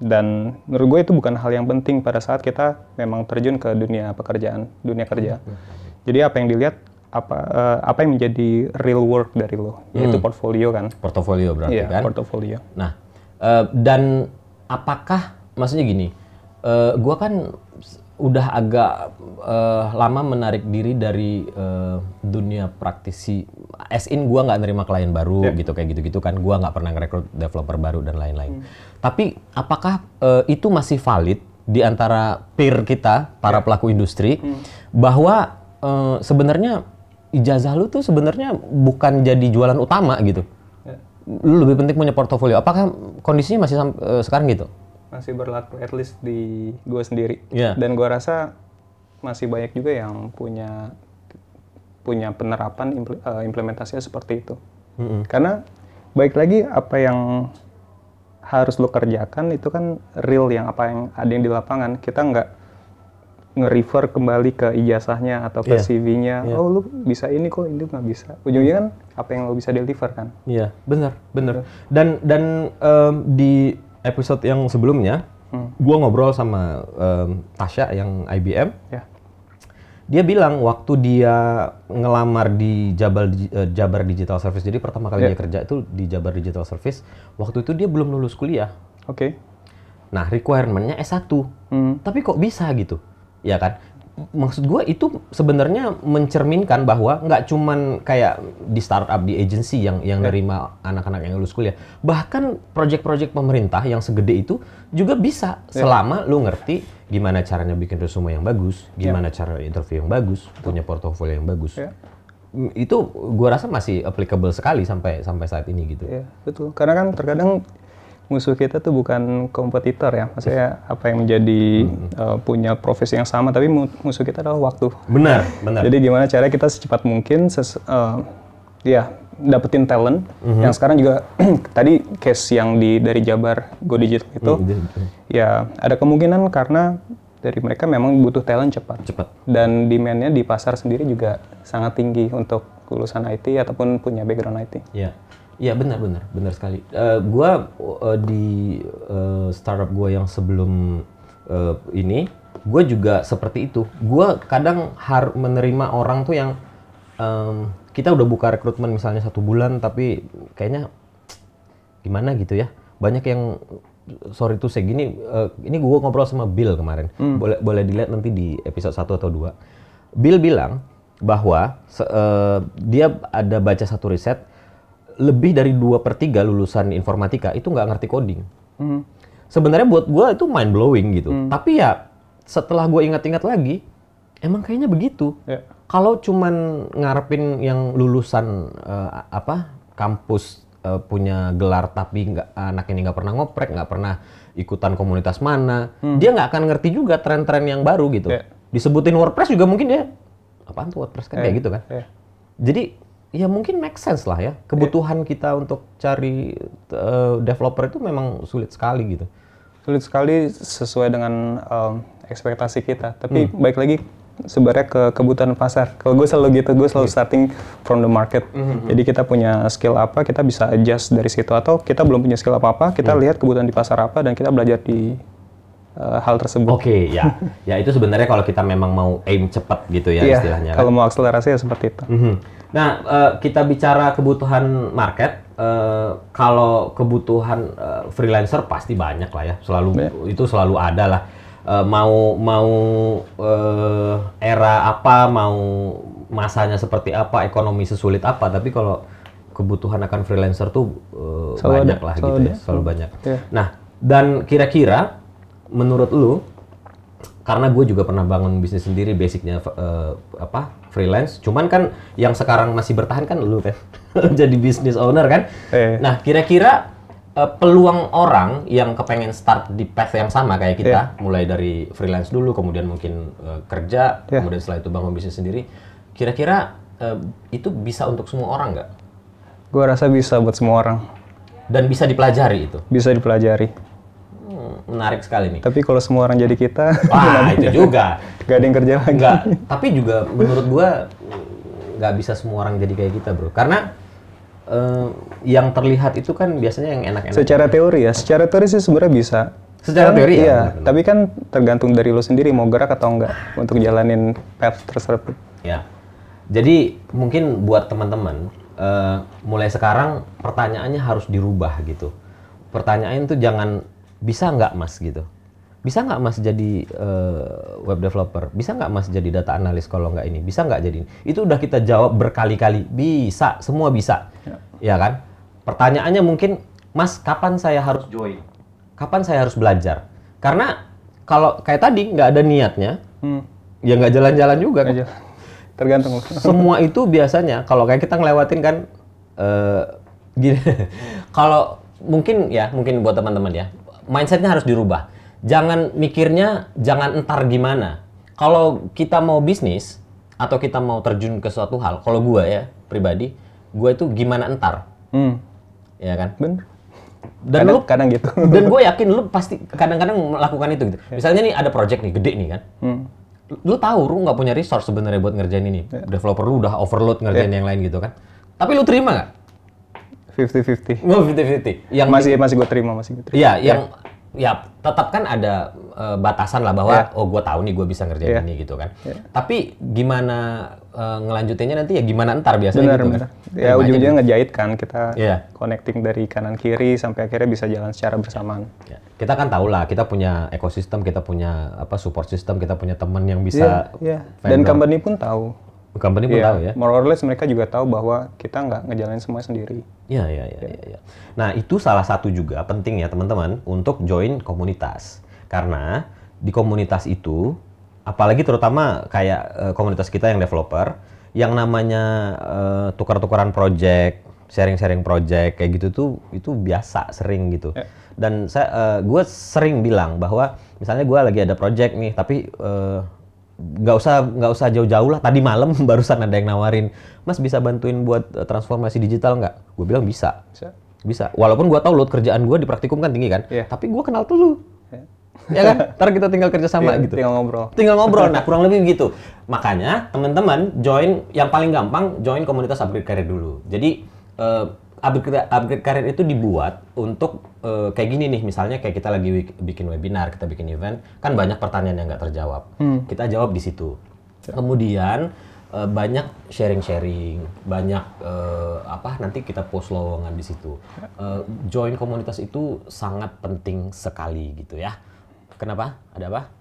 dan menurut gue itu bukan hal yang penting pada saat kita memang terjun ke dunia pekerjaan dunia kerja iya. jadi apa yang dilihat apa uh, apa yang menjadi real work dari lo hmm. yaitu hmm. portfolio kan portfolio berarti yeah, kan portfolio nah uh, dan apakah maksudnya gini uh, eh, gue kan udah agak uh, lama menarik diri dari uh, dunia praktisi as in gua nggak nerima klien baru yeah. gitu kayak gitu-gitu kan gua nggak pernah ngerekrut developer baru dan lain-lain. Mm. Tapi apakah uh, itu masih valid di antara peer kita para ya. pelaku industri mm. bahwa uh, sebenarnya ijazah lu tuh sebenarnya bukan jadi jualan utama gitu. Yeah. Lu lebih penting punya portofolio. Apakah kondisinya masih uh, sekarang gitu? masih berlaku at least di gue sendiri yeah. dan gue rasa masih banyak juga yang punya punya penerapan impl, eh, implementasinya seperti itu mm -hmm. karena baik lagi apa yang harus lo kerjakan itu kan real yang apa yang ada yang di lapangan kita nggak nge-refer kembali ke ijazahnya atau ke yeah. CV-nya. Yeah. Oh, lu bisa ini kok, ini nggak bisa. Ujungnya kan apa yang lu bisa deliver kan? Iya, yeah. benar, benar. Iya. Dan dan um, di episode yang sebelumnya, hmm. gue ngobrol sama um, Tasya yang IBM. Yeah. Dia bilang waktu dia ngelamar di Jabar uh, eh, Jabar Digital Service, jadi pertama kali yeah. dia kerja itu di Jabar Digital Service. Waktu itu dia belum lulus kuliah. Oke. Okay. Nah requirementnya S1, hmm. tapi kok bisa gitu? Ya kan? maksud gue itu sebenarnya mencerminkan bahwa nggak cuman kayak di startup di agency yang yang yeah. nerima anak-anak yang lulus kuliah bahkan proyek-proyek pemerintah yang segede itu juga bisa yeah. selama lu ngerti gimana caranya bikin resume yang bagus ya. gimana yeah. cara interview yang bagus punya portofolio yang bagus yeah. itu gue rasa masih applicable sekali sampai sampai saat ini gitu ya betul karena kan terkadang musuh kita tuh bukan kompetitor ya, maksudnya apa yang menjadi hmm. uh, punya profesi yang sama, tapi musuh kita adalah waktu. Benar, benar. Jadi gimana cara kita secepat mungkin, ses uh, ya dapetin talent mm-hmm. yang sekarang juga (clears throat) tadi case yang di dari Jabar Go Digital itu mm-hmm. ya ada kemungkinan karena dari mereka memang butuh talent cepat. Cepat. Dan demandnya di pasar sendiri juga sangat tinggi untuk lulusan IT ataupun punya background IT. Yeah. Iya benar benar benar sekali. Uh, gua uh, di uh, startup gue yang sebelum uh, ini, gue juga seperti itu. Gue kadang harus menerima orang tuh yang um, kita udah buka rekrutmen misalnya satu bulan, tapi kayaknya gimana gitu ya. Banyak yang sorry tuh segini. Uh, ini gue ngobrol sama Bill kemarin. Hmm. Boleh boleh dilihat nanti di episode satu atau dua. Bill bilang bahwa uh, dia ada baca satu riset lebih dari dua per tiga lulusan informatika itu nggak ngerti coding. Hmm. Sebenarnya buat gue itu mind blowing gitu. Hmm. Tapi ya setelah gue ingat-ingat lagi, emang kayaknya begitu. Yeah. Kalau cuman ngarepin yang lulusan uh, apa kampus uh, punya gelar tapi nggak anak ini nggak pernah ngoprek, nggak pernah ikutan komunitas mana, hmm. dia nggak akan ngerti juga tren-tren yang baru gitu. Yeah. Disebutin WordPress juga mungkin dia ya, apaan tuh WordPress kan yeah. kayak ya. gitu kan. Yeah. Jadi ya mungkin make sense lah ya. Kebutuhan yeah. kita untuk cari uh, developer itu memang sulit sekali gitu. Sulit sekali sesuai dengan um, ekspektasi kita. Tapi hmm. baik lagi sebenarnya ke kebutuhan pasar. Kalau gue selalu gitu, gue selalu iya. starting from the market. Mm-hmm. Jadi kita punya skill apa, kita bisa adjust dari situ atau kita belum punya skill apa-apa, kita mm. lihat kebutuhan di pasar apa dan kita belajar di uh, hal tersebut. Oke, okay, ya. ya itu sebenarnya kalau kita memang mau aim cepat gitu ya yeah, istilahnya. Kan. Kalau kan? mau akselerasi ya seperti itu. Mm-hmm. Nah, uh, kita bicara kebutuhan market. Uh, kalau kebutuhan uh, freelancer pasti banyak lah ya, selalu iya. itu selalu ada lah. Uh, mau mau uh, era apa, mau masanya seperti apa, ekonomi sesulit apa. Tapi kalau kebutuhan akan freelancer tuh uh, selalu banyak ada, lah selalu gitu ada. ya, selalu banyak. Yeah. Nah, dan kira-kira menurut lu karena gue juga pernah bangun bisnis sendiri basicnya uh, apa freelance. Cuman kan yang sekarang masih bertahan kan lu kan. (laughs) Jadi business owner kan. Eh. Nah, kira-kira uh, peluang orang yang kepengen start di path yang sama kayak kita, yeah. mulai dari freelance dulu, kemudian mungkin uh, kerja, yeah. kemudian setelah itu bangun bisnis sendiri, kira-kira uh, itu bisa untuk semua orang nggak? Gua rasa bisa buat semua orang. Dan bisa dipelajari itu. Bisa dipelajari. Hmm, menarik sekali nih. Tapi kalau semua orang jadi kita, wah (laughs) itu juga. Gak ada yang kerja lagi. Gak, Tapi juga menurut gua nggak bisa semua orang jadi kayak kita bro. Karena eh, yang terlihat itu kan biasanya yang enak-enak. Secara teori ya, secara teori sih sebenarnya bisa. Secara teori ya. Iya, Tapi kan tergantung dari lo sendiri mau gerak atau enggak untuk jalanin path tersebut. Ya. Jadi mungkin buat teman-teman uh, mulai sekarang pertanyaannya harus dirubah gitu. Pertanyaan itu jangan bisa nggak mas gitu bisa nggak mas jadi uh, web developer bisa nggak mas jadi data analis kalau nggak ini bisa nggak jadi ini? itu udah kita jawab berkali-kali bisa semua bisa ya. ya kan pertanyaannya mungkin mas kapan saya harus join kapan saya harus belajar karena kalau kayak tadi nggak ada niatnya hmm. ya nggak jalan-jalan juga kan tergantung semua itu biasanya kalau kayak kita ngelewatin kan uh, gini (laughs) kalau mungkin ya mungkin buat teman-teman ya mindsetnya harus dirubah. Jangan mikirnya jangan entar gimana. Kalau kita mau bisnis atau kita mau terjun ke suatu hal, kalau gue ya pribadi, gue itu gimana entar. Hmm. Ya kan? Bener. Dan kadang, lu kadang gitu. (laughs) Dan gue yakin lu pasti kadang-kadang melakukan itu gitu. Ya. Misalnya nih ada project nih gede nih kan. Hmm. Lu tahu lu nggak punya resource sebenarnya buat ngerjain ini. Yeah. Developer lu udah overload ngerjain yeah. yang lain gitu kan. Tapi lu terima nggak? 50-50. Oh, 50-50. Yang masih di, masih gue terima, masih gue terima. Iya, ya. yang yeah. ya tetap kan ada uh, batasan lah bahwa yeah. oh gue tahu nih gue bisa ngerjain yeah. ini gitu kan. Yeah. Tapi gimana uh, ngelanjutinnya nanti ya gimana entar biasanya benar, gitu. Kan? Benar. Kan? Ya ujung-ujungnya gitu. ngejahit kan kita yeah. connecting dari kanan kiri sampai akhirnya bisa jalan secara bersamaan. Yeah. Kita kan tahu lah kita punya ekosistem, kita punya apa support system, kita punya teman yang bisa yeah, yeah. dan company pun tahu company pun yeah. tahu ya. More or less mereka juga tahu bahwa kita nggak ngejalanin semua sendiri. Iya, iya, iya. Ya. Nah, itu salah satu juga penting ya teman-teman untuk join komunitas. Karena di komunitas itu, apalagi terutama kayak uh, komunitas kita yang developer, yang namanya uh, tukar-tukaran project, sharing-sharing project kayak gitu tuh itu biasa sering gitu. Yeah. Dan saya uh, eh, gue sering bilang bahwa misalnya gue lagi ada project nih, tapi uh, nggak usah nggak usah jauh-jauh lah tadi malam (laughs) barusan ada yang nawarin mas bisa bantuin buat eh, transformasi digital nggak gue bilang bisa bisa, bisa. walaupun gue tahu lo kerjaan gue di praktikum kan tinggi kan yeah. tapi gue kenal tuh lu yeah. ya iya kan ntar kita tinggal kerja sama yeah, gitu tinggal ngobrol tinggal ngobrol nah kurang lebih gitu makanya teman-teman join yang paling gampang join komunitas upgrade karir dulu jadi uh, upgrade, upgrade karir itu dibuat untuk uh, kayak gini nih misalnya kayak kita lagi bikin webinar kita bikin event kan banyak pertanyaan yang nggak terjawab hmm. kita jawab di situ kemudian uh, banyak sharing-sharing banyak uh, apa nanti kita post lowongan di situ uh, join komunitas itu sangat penting sekali gitu ya kenapa ada apa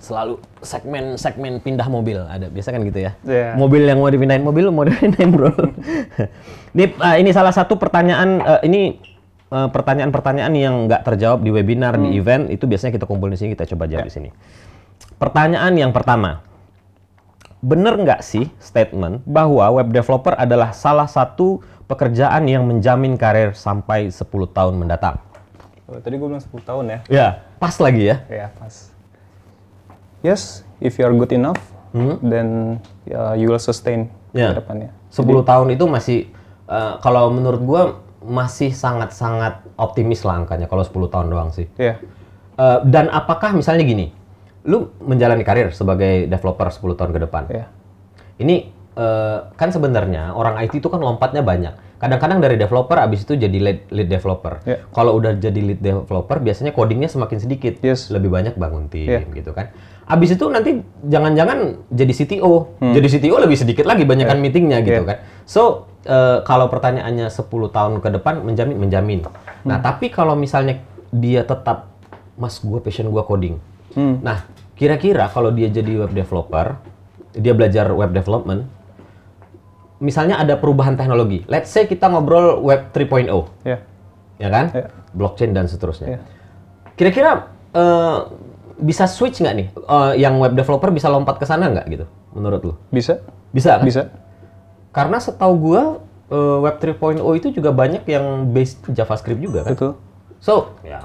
selalu segmen-segmen pindah mobil ada biasa kan gitu ya yeah. mobil yang mau dipindahin mobil mau (laughs) dipindahin bro ini uh, eh, ini salah satu pertanyaan uh, ini uh, pertanyaan-pertanyaan yang nggak terjawab di webinar hmm. di event itu biasanya kita kumpulin di sini kita coba jawab yeah. di sini pertanyaan yang pertama bener nggak sih statement bahwa web developer adalah salah satu pekerjaan yang menjamin karir sampai 10 tahun mendatang oh, tadi gue bilang 10 tahun ya ya pas lagi ya ya pas yes if you are good enough hmm? then uh, you will sustain yeah. ke ya. depannya. 10 Jadi, tahun itu masih uh, kalau menurut gue masih sangat-sangat optimis lah angkanya kalau 10 tahun doang sih. Iya. Yeah. Uh, dan apakah misalnya gini, lu menjalani karir sebagai developer 10 tahun ke depan. Yeah. Ini uh, kan sebenarnya orang IT itu kan lompatnya banyak. Kadang-kadang dari developer abis itu jadi lead, lead developer. Yeah. Kalau udah jadi lead developer biasanya codingnya semakin sedikit, yes. lebih banyak bangun tim yeah. gitu kan. Abis itu nanti jangan-jangan jadi CTO. Hmm. Jadi CTO lebih sedikit lagi, banyakkan yeah. meetingnya gitu yeah. kan. So, uh, kalau pertanyaannya 10 tahun ke depan, menjamin, menjamin. Nah, hmm. Nah, tapi kalau misalnya dia tetap, mas gue passion gue coding. Hmm. Nah, kira-kira kalau dia jadi web developer, dia belajar web development, misalnya ada perubahan teknologi. Let's say kita ngobrol web 3.0. Yeah. Ya kan? Yeah. Blockchain dan seterusnya. Kira-kira... Yeah. uh, bisa switch nggak nih? Uh, yang web developer bisa lompat ke sana nggak gitu? Menurut lu? Bisa. Bisa kan? Bisa. Karena setahu gua uh, web 3.0 itu juga banyak yang base JavaScript juga kan? Betul. So, ya.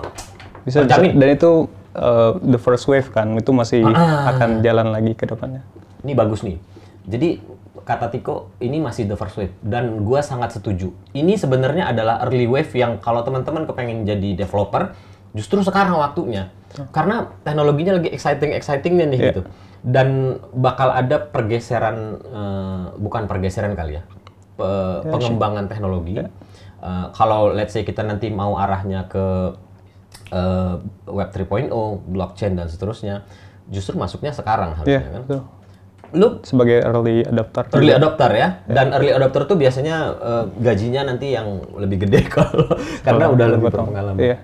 Bisa, bisa. Dan itu uh, the first wave kan, itu masih ah. akan jalan lagi ke depannya. Ini bagus nih. Jadi kata Tiko ini masih the first wave dan gue sangat setuju. Ini sebenarnya adalah early wave yang kalau teman-teman kepengen jadi developer justru sekarang waktunya hmm. karena teknologinya lagi exciting excitingnya nih yeah. gitu dan bakal ada pergeseran uh, bukan pergeseran kali ya pe yeah, pengembangan sure. teknologi yeah. Ya. uh, kalau let's say kita nanti mau arahnya ke uh, web 3.0 blockchain dan seterusnya justru masuknya sekarang harusnya yeah, kan lu sebagai early adopter early adopter ya yeah. dan early adopter tuh biasanya uh, gajinya nanti yang lebih gede (laughs) kalau karena udah lebih berpengalaman yeah.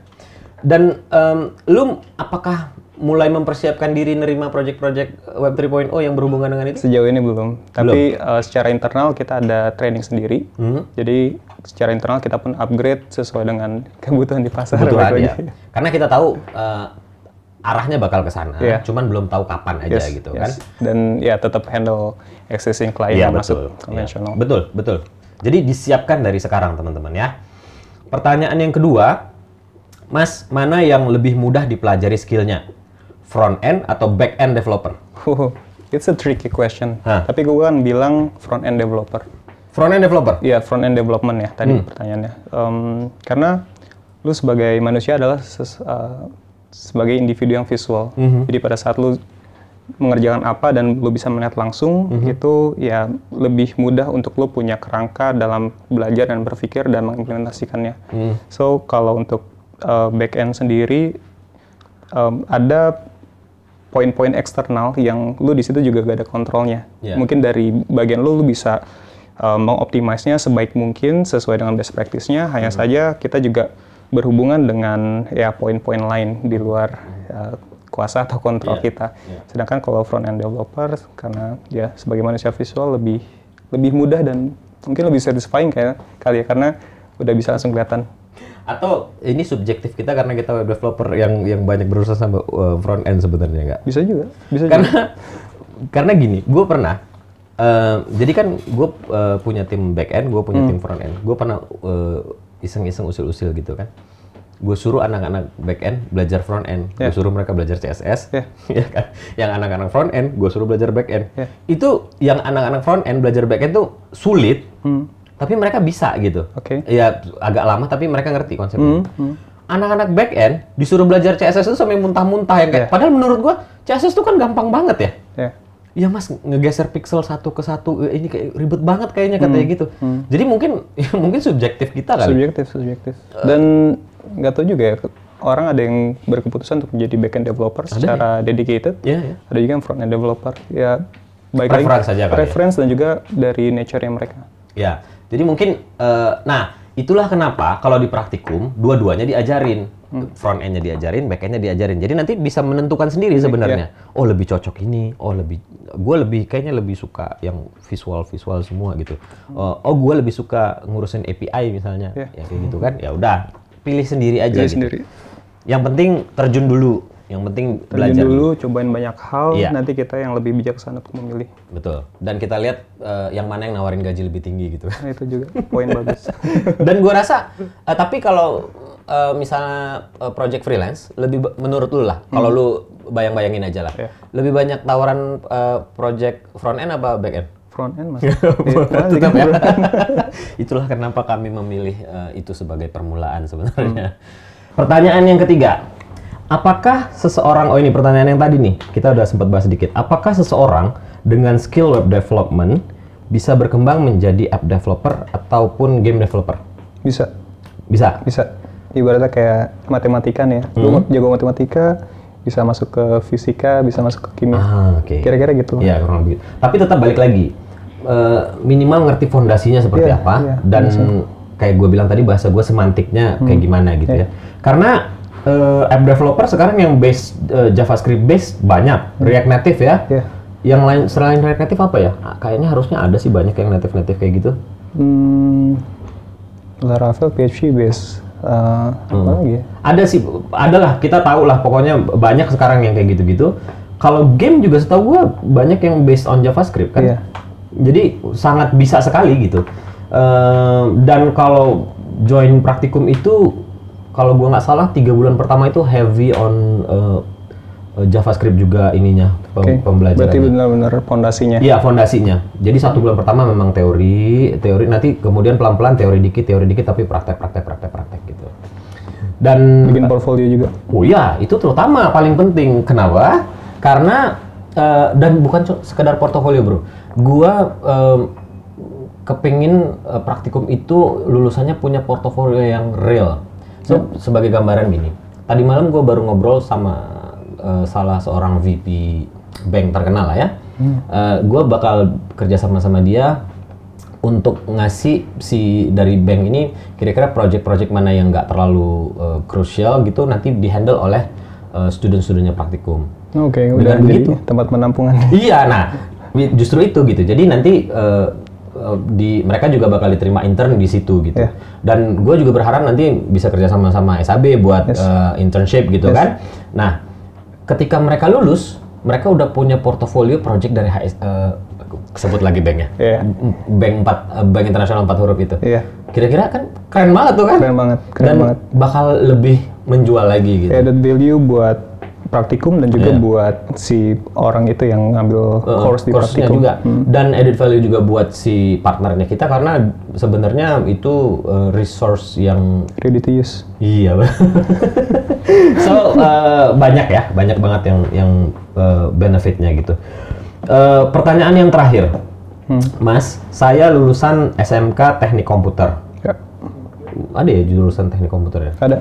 Dan um, lu apakah mulai mempersiapkan diri nerima project-project eh, web 3.0 yang berhubungan dengan itu? Sejauh ini belum. Tapi belum. Uh, secara internal kita ada training sendiri. Hmm. Jadi secara internal kita pun upgrade sesuai dengan (laughs) kebutuhan di pasar. Kebutuhan ya. Karena kita tahu uh, arahnya bakal ke sana, yeah. cuman belum tahu kapan aja yes, gitu yes. kan. Dan ya tetap handle existing client yeah, yang betul. masuk iya. konvensional. Betul, betul. Jadi disiapkan dari sekarang teman-teman ya. Pertanyaan yang kedua, Mas, mana yang lebih mudah dipelajari skillnya? Front end atau back end developer? It's a tricky question. Hah? Tapi gue kan bilang front end developer. Front end developer? Iya, yeah, front end development ya tadi hmm. pertanyaannya. Um, karena lu sebagai manusia adalah ses, uh, sebagai individu yang visual. Mm -hmm. Jadi pada saat lu mengerjakan apa dan lu bisa melihat langsung mm -hmm. itu ya lebih mudah untuk lu punya kerangka dalam belajar dan berpikir dan mengimplementasikannya. Mm. So kalau untuk uh, eh, backend sendiri um, ada poin-poin eksternal yang lu di situ juga gak ada kontrolnya. Yeah. Mungkin dari bagian lu lu bisa um, eh, mengoptimasinya sebaik mungkin sesuai dengan best practice-nya. Hanya mm. saja kita juga berhubungan dengan ya poin-poin lain di luar uh, kuasa atau kontrol yeah. kita. Yeah. Sedangkan kalau front end developer karena ya sebagai manusia visual lebih lebih mudah dan mungkin lebih satisfying kayak kali ya karena udah bisa langsung kelihatan atau ini subjektif kita karena kita web developer yang yang banyak berusaha sama eh, front end sebenarnya nggak bisa juga bisa karena juga. (laughs) karena gini gue pernah uh, jadi kan gue uh, punya tim back end gue punya hmm. tim front end gue pernah uh, iseng-iseng usil-usil gitu kan gue suruh anak-anak back end belajar front end yeah. gue suruh mereka belajar CSS yeah. (laughs) ya kan yang anak-anak front end gue suruh belajar back end yeah. itu yang anak-anak front end belajar back end tuh sulit hmm tapi mereka bisa gitu. Oke. Okay. Ya agak lama tapi mereka ngerti konsepnya. Mm -hmm. Anak-anak back end disuruh belajar CSS itu sampai muntah-muntah ya kayak. Yeah. Padahal menurut gua CSS itu kan gampang banget ya. Yeah. Ya mas ngegeser pixel satu ke satu eh, ini kayak ribet banget kayaknya katanya hmm, gitu. Mm. Jadi mungkin (laughs) ya mungkin subjektif kita kan. Subjektif, subjektif. Eh. Dan nggak tahu juga ya orang ada yang berkeputusan untuk menjadi backend developer ada secara ya? dedicated, yeah, yeah. ada juga yang frontend developer. Ya baik preference lagi, saja ya? preference ya? dan juga dari nature yang mereka. Ya, jadi mungkin, uh, nah itulah kenapa kalau di praktikum dua-duanya diajarin hmm. front end-nya diajarin, back end-nya diajarin. Jadi nanti bisa menentukan sendiri sebenarnya. Yeah. Oh lebih cocok ini, oh lebih, gue lebih kayaknya lebih suka yang visual visual semua gitu. Uh, oh, oh gue lebih suka ngurusin API misalnya, yeah. ya kayak gitu kan. Ya udah pilih sendiri aja. Pilih gitu. sendiri. Yang penting terjun dulu yang penting Terjun belajar dulu, cobain banyak hal, iya. nanti kita yang lebih bijaksana untuk memilih. Betul. Dan kita lihat uh, yang mana yang nawarin gaji lebih tinggi gitu. Nah, itu juga poin (laughs) bagus. Dan gua rasa uh, tapi kalau uh, misalnya uh, project freelance lebih menurut lu lah, hmm. kalau lu bayang-bayangin aja lah. Yeah. Lebih banyak tawaran uh, project front end apa back end? front end mas. (laughs) Iya, Tetap ya. (laughs) Itulah kenapa kami memilih uh, itu sebagai permulaan sebenarnya. Hmm. Pertanyaan yang ketiga, Apakah seseorang, oh ini pertanyaan yang tadi nih, kita udah sempat bahas sedikit. Apakah seseorang dengan skill web development bisa berkembang menjadi app developer ataupun game developer? Bisa. Bisa? Bisa. Ibaratnya kayak matematika nih ya. Hmm. Lu jago matematika, bisa masuk ke fisika, bisa masuk ke kimia. Ah, oke. Okay. Kira-kira gitu. Iya, kurang lebih. Tapi tetap balik lagi. Uh, minimal ngerti fondasinya seperti yeah, apa yeah, dan yeah. kayak gue bilang tadi bahasa gue semantiknya hmm. kayak gimana gitu yeah. ya. Iya. Karena uh, app developer sekarang yang base uh, JavaScript base banyak hmm. React Native ya. Yeah. Yang lain selain React Native apa ya? Ah, kayaknya harusnya ada sih banyak yang native native kayak gitu. Hmm, Laravel PHP base. Uh, hmm. apa lagi? Ya? Ada sih, adalah Kita tahu lah. Pokoknya banyak sekarang yang kayak gitu-gitu. Kalau game juga setahu gue banyak yang based on JavaScript kan. Yeah. Jadi sangat bisa sekali gitu. Uh, dan kalau join praktikum itu kalau gua nggak salah tiga bulan pertama itu heavy on uh, JavaScript juga ininya pem okay. pembelajaran. Berarti benar-benar fondasinya. Iya fondasinya. Jadi satu bulan pertama memang teori, teori nanti kemudian pelan-pelan teori dikit, teori dikit, tapi praktek, praktek, praktek, praktek gitu. Dan bikin portfolio juga. Oh iya, itu terutama paling penting. Kenapa? Karena uh, dan bukan sekedar portfolio bro. Gua uh, kepingin uh, praktikum itu lulusannya punya portfolio yang real So, hmm. sebagai gambaran gini, tadi malam gue baru ngobrol sama uh, salah seorang VP bank terkenal lah ya. Hmm. Uh, eh, gue bakal kerja sama sama dia untuk ngasih si dari bank ini kira-kira project-project mana yang nggak terlalu uh, crucial gitu nanti dihandle oleh uh, student-studentnya praktikum. Oke, okay, udah begitu tempat penampungan. Iya, nah justru itu gitu. Jadi nanti uh, Eh, di mereka juga bakal diterima intern di situ gitu. Yeah. Dan gue juga berharap nanti bisa kerja sama sama SAB buat yes. uh, internship gitu yes. kan. Nah, ketika mereka lulus, mereka udah punya portofolio project dari HS, uh, eh, sebut lagi banknya, yeah. bank empat bank internasional empat huruf itu. Iya. Kira-kira yeah. kan keren banget tuh kan? Keren banget. Keren dan banget. bakal lebih menjual lagi gitu. Added value buat praktikum dan juga yeah. buat si orang itu yang ngambil uh, course di praktikum juga hmm. dan edit value juga buat si partnernya kita karena sebenarnya itu uh, resource yang ready to use iya (laughs) so uh, banyak ya banyak banget yang yang uh, benefitnya gitu uh, pertanyaan yang terakhir hmm. mas saya lulusan SMK teknik komputer ya. ada ya jurusan teknik komputer ya ada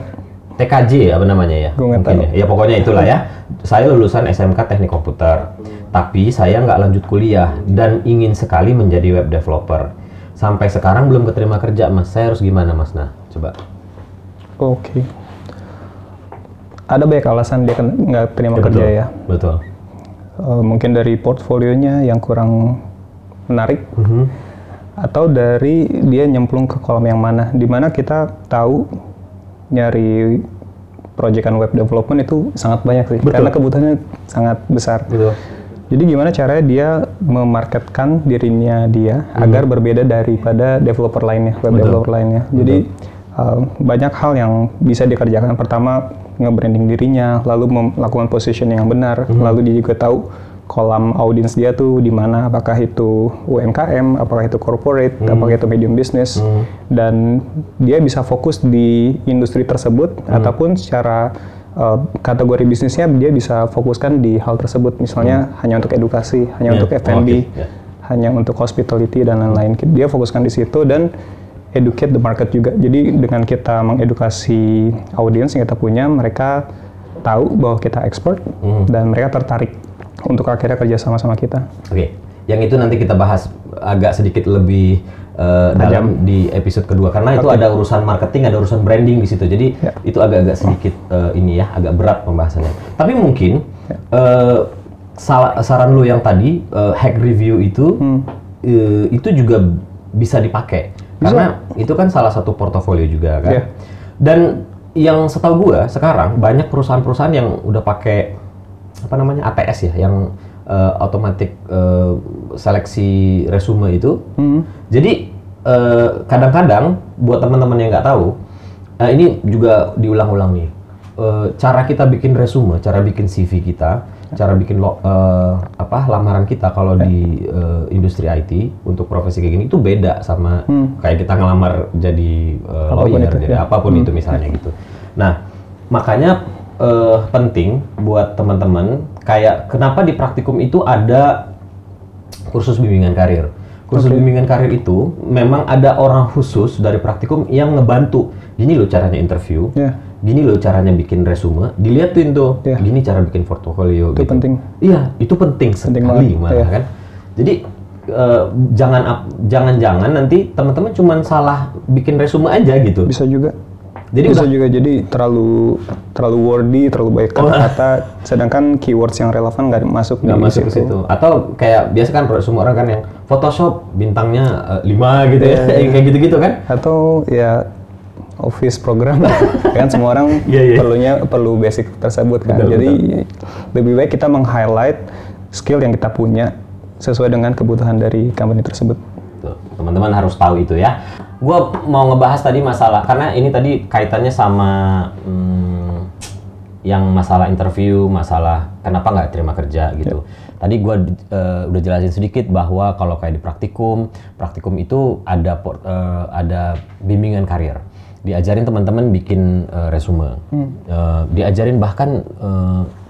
TKJ ya, apa namanya ya? Gue nggak tahu. Ya. ya. pokoknya itulah ya. Saya lulusan SMK Teknik Komputer, tapi saya nggak lanjut kuliah dan ingin sekali menjadi web developer. Sampai sekarang belum keterima kerja, Mas. Saya harus gimana, Mas? Nah, coba. Oke. Okay. Ada banyak alasan dia nggak terima ya, kerja betul. ya. Betul. Uh, mungkin dari portfolionya yang kurang menarik. Mm -hmm atau dari dia nyemplung ke kolam yang mana dimana kita tahu nyari proyekan web development itu sangat banyak sih Betul. karena kebutuhannya sangat besar. Betul. Jadi gimana caranya dia memarketkan dirinya dia hmm. agar berbeda daripada developer lainnya, web Betul. developer lainnya. Betul. Jadi uh, banyak hal yang bisa dikerjakan. Pertama nge-branding dirinya, lalu melakukan positioning yang benar, hmm. lalu dia juga tahu kolam audiens dia tuh di mana apakah itu UMKM, apakah itu corporate, hmm. apakah itu medium business hmm. dan dia bisa fokus di industri tersebut hmm. ataupun secara uh, kategori bisnisnya dia bisa fokuskan di hal tersebut misalnya hmm. hanya untuk edukasi, hanya yeah. untuk F&B, okay. Oh, yeah. hanya untuk hospitality dan lain-lain. Dia fokuskan di situ dan educate the market juga. Jadi dengan kita mengedukasi audiens yang kita punya, mereka tahu bahwa kita ekspor hmm. dan mereka tertarik untuk akhirnya kerja sama sama kita. Oke, yang itu nanti kita bahas agak sedikit lebih uh, dalam di episode kedua karena okay. itu ada urusan marketing, ada urusan branding di situ. Jadi yeah. itu agak-agak sedikit uh, ini ya, agak berat pembahasannya. Tapi mungkin yeah. Ya. uh, saran lu yang tadi uh, hack review itu hmm. uh, itu juga bisa dipakai karena itu kan salah satu portofolio juga kan. Yeah. Dan yang setahu gua sekarang banyak perusahaan-perusahaan yang udah pakai apa namanya ATS ya yang uh, automatic uh, seleksi resume itu. Hmm. Jadi eh, kadang-kadang uh, buat teman-teman yang nggak tahu, uh, ini juga diulang-ulang nih. Uh, cara kita bikin resume, cara bikin CV kita, cara bikin lo, uh, apa lamaran kita kalau di uh, industri IT untuk profesi kayak gini itu beda sama hmm. kayak kita ngelamar jadi uh, apapun lawyer, jadi ya. apapun hmm. itu misalnya gitu. Nah, makanya uh, penting buat teman-teman kayak kenapa di praktikum itu ada kursus bimbingan karir. Kursus okay. bimbingan karir itu memang ada orang khusus dari praktikum yang ngebantu. Gini loh caranya interview. Yeah. Gini loh caranya bikin resume, diliatin tuh. Yeah. Gini cara bikin portofolio itu gitu. penting. Iya, itu penting, penting sekali malah yeah. kan. Jadi Uh, jangan jangan-jangan nanti teman-teman cuma salah bikin resume aja gitu. Bisa juga. Jadi bisa juga jadi terlalu terlalu wordy, terlalu banyak oh. kata-kata. Sedangkan keywords yang relevan nggak masuk nggak masuk situ. ke situ. Atau kayak biasa kan semua orang kan yang Photoshop bintangnya uh, eh, 5 gitu yeah. ya, iya, iya. kayak gitu-gitu kan? Atau ya office program (laughs) kan semua orang yeah, yeah. perlunya perlu basic tersebut kan. Betul, jadi betul. lebih baik kita meng-highlight skill yang kita punya sesuai dengan kebutuhan dari company tersebut. Teman-teman harus tahu itu ya gue mau ngebahas tadi masalah karena ini tadi kaitannya sama hmm, yang masalah interview, masalah kenapa nggak terima kerja gitu. Yeah. Tadi gue uh, udah jelasin sedikit bahwa kalau kayak di praktikum, praktikum itu ada uh, ada bimbingan karir, diajarin teman-teman bikin uh, resume, hmm. uh, diajarin bahkan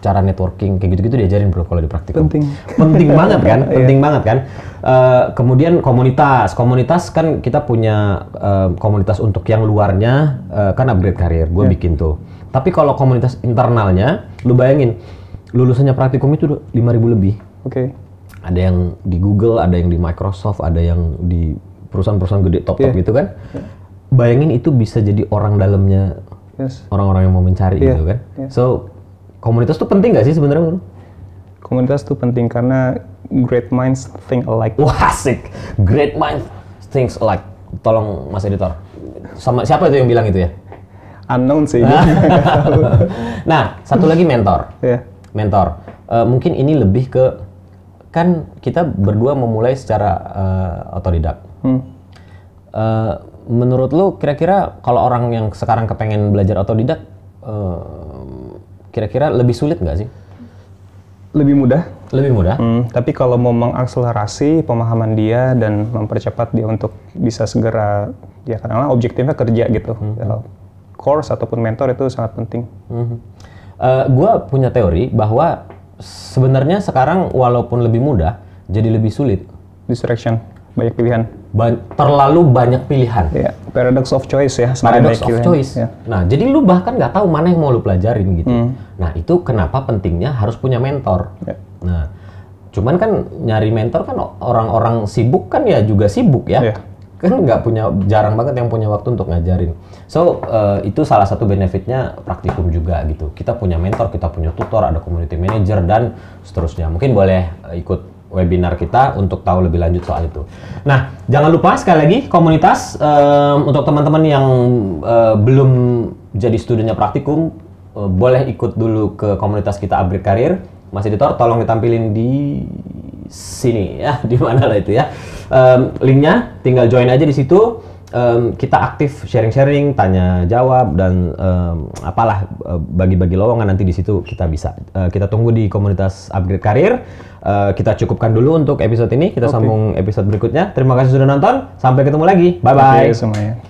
cara networking kayak gitu-gitu diajarin bro kalau di praktikum. Penting. Penting banget kan, (laughs) iya. penting banget kan. Uh, kemudian komunitas, komunitas kan kita punya uh, komunitas untuk yang luarnya uh, kan upgrade karir, gue yeah. bikin tuh. Tapi kalau komunitas internalnya, lu bayangin lulusannya praktikum itu 5000 lebih. Oke. Okay. Ada yang di Google, ada yang di Microsoft, ada yang di perusahaan-perusahaan gede top-top yeah. gitu kan. Iya. Bayangin itu bisa jadi orang dalamnya orang-orang yang mau mencari yeah. gitu kan. Yeah. So komunitas tuh penting gak sih sebenarnya komunitas tuh penting karena great minds think alike wah asik great minds think alike tolong mas editor sama siapa itu yang bilang itu ya unknown sih (laughs) (laughs) nah satu lagi mentor yeah. mentor uh, mungkin ini lebih ke kan kita berdua memulai secara uh, otodidak hmm. uh, menurut lo kira-kira kalau orang yang sekarang kepengen belajar otodidak uh, Kira-kira lebih sulit nggak sih? Lebih mudah. Lebih mudah. Hmm, tapi kalau mau mengakselerasi pemahaman dia dan mempercepat dia untuk bisa segera, ya karena objektifnya kerja gitu. Hmm. hmm. course ataupun mentor itu sangat penting. Hmm. Uh, hmm. eh, gue punya teori bahwa sebenarnya sekarang walaupun lebih mudah, jadi lebih sulit. Distraction, banyak pilihan. Ba terlalu banyak pilihan. Yeah paradox of choice ya paradox of choice ya. nah jadi lu bahkan nggak tahu mana yang mau lu pelajarin gitu hmm. nah itu kenapa pentingnya harus punya mentor ya. nah cuman kan nyari mentor kan orang-orang sibuk kan ya juga sibuk ya, ya. kan nggak punya jarang banget yang punya waktu untuk ngajarin so uh, itu salah satu benefitnya praktikum juga gitu kita punya mentor kita punya tutor ada community manager dan seterusnya mungkin boleh ikut webinar kita untuk tahu lebih lanjut soal itu. Nah, jangan lupa sekali lagi komunitas um, untuk teman-teman yang uh, belum jadi studinya praktikum uh, boleh ikut dulu ke komunitas kita Abrik Karir. Mas editor, tolong ditampilin di sini ya, (laughs) di mana lah itu ya. Um, linknya tinggal join aja di situ um, kita aktif sharing-sharing, tanya jawab dan um, apalah eh, bagi-bagi lowongan nanti di situ kita bisa. Uh, kita tunggu di komunitas upgrade karir. Uh, kita cukupkan dulu untuk episode ini. Kita okay. sambung episode berikutnya. Terima kasih sudah nonton. Sampai ketemu lagi. Bye bye. Okay, semuanya.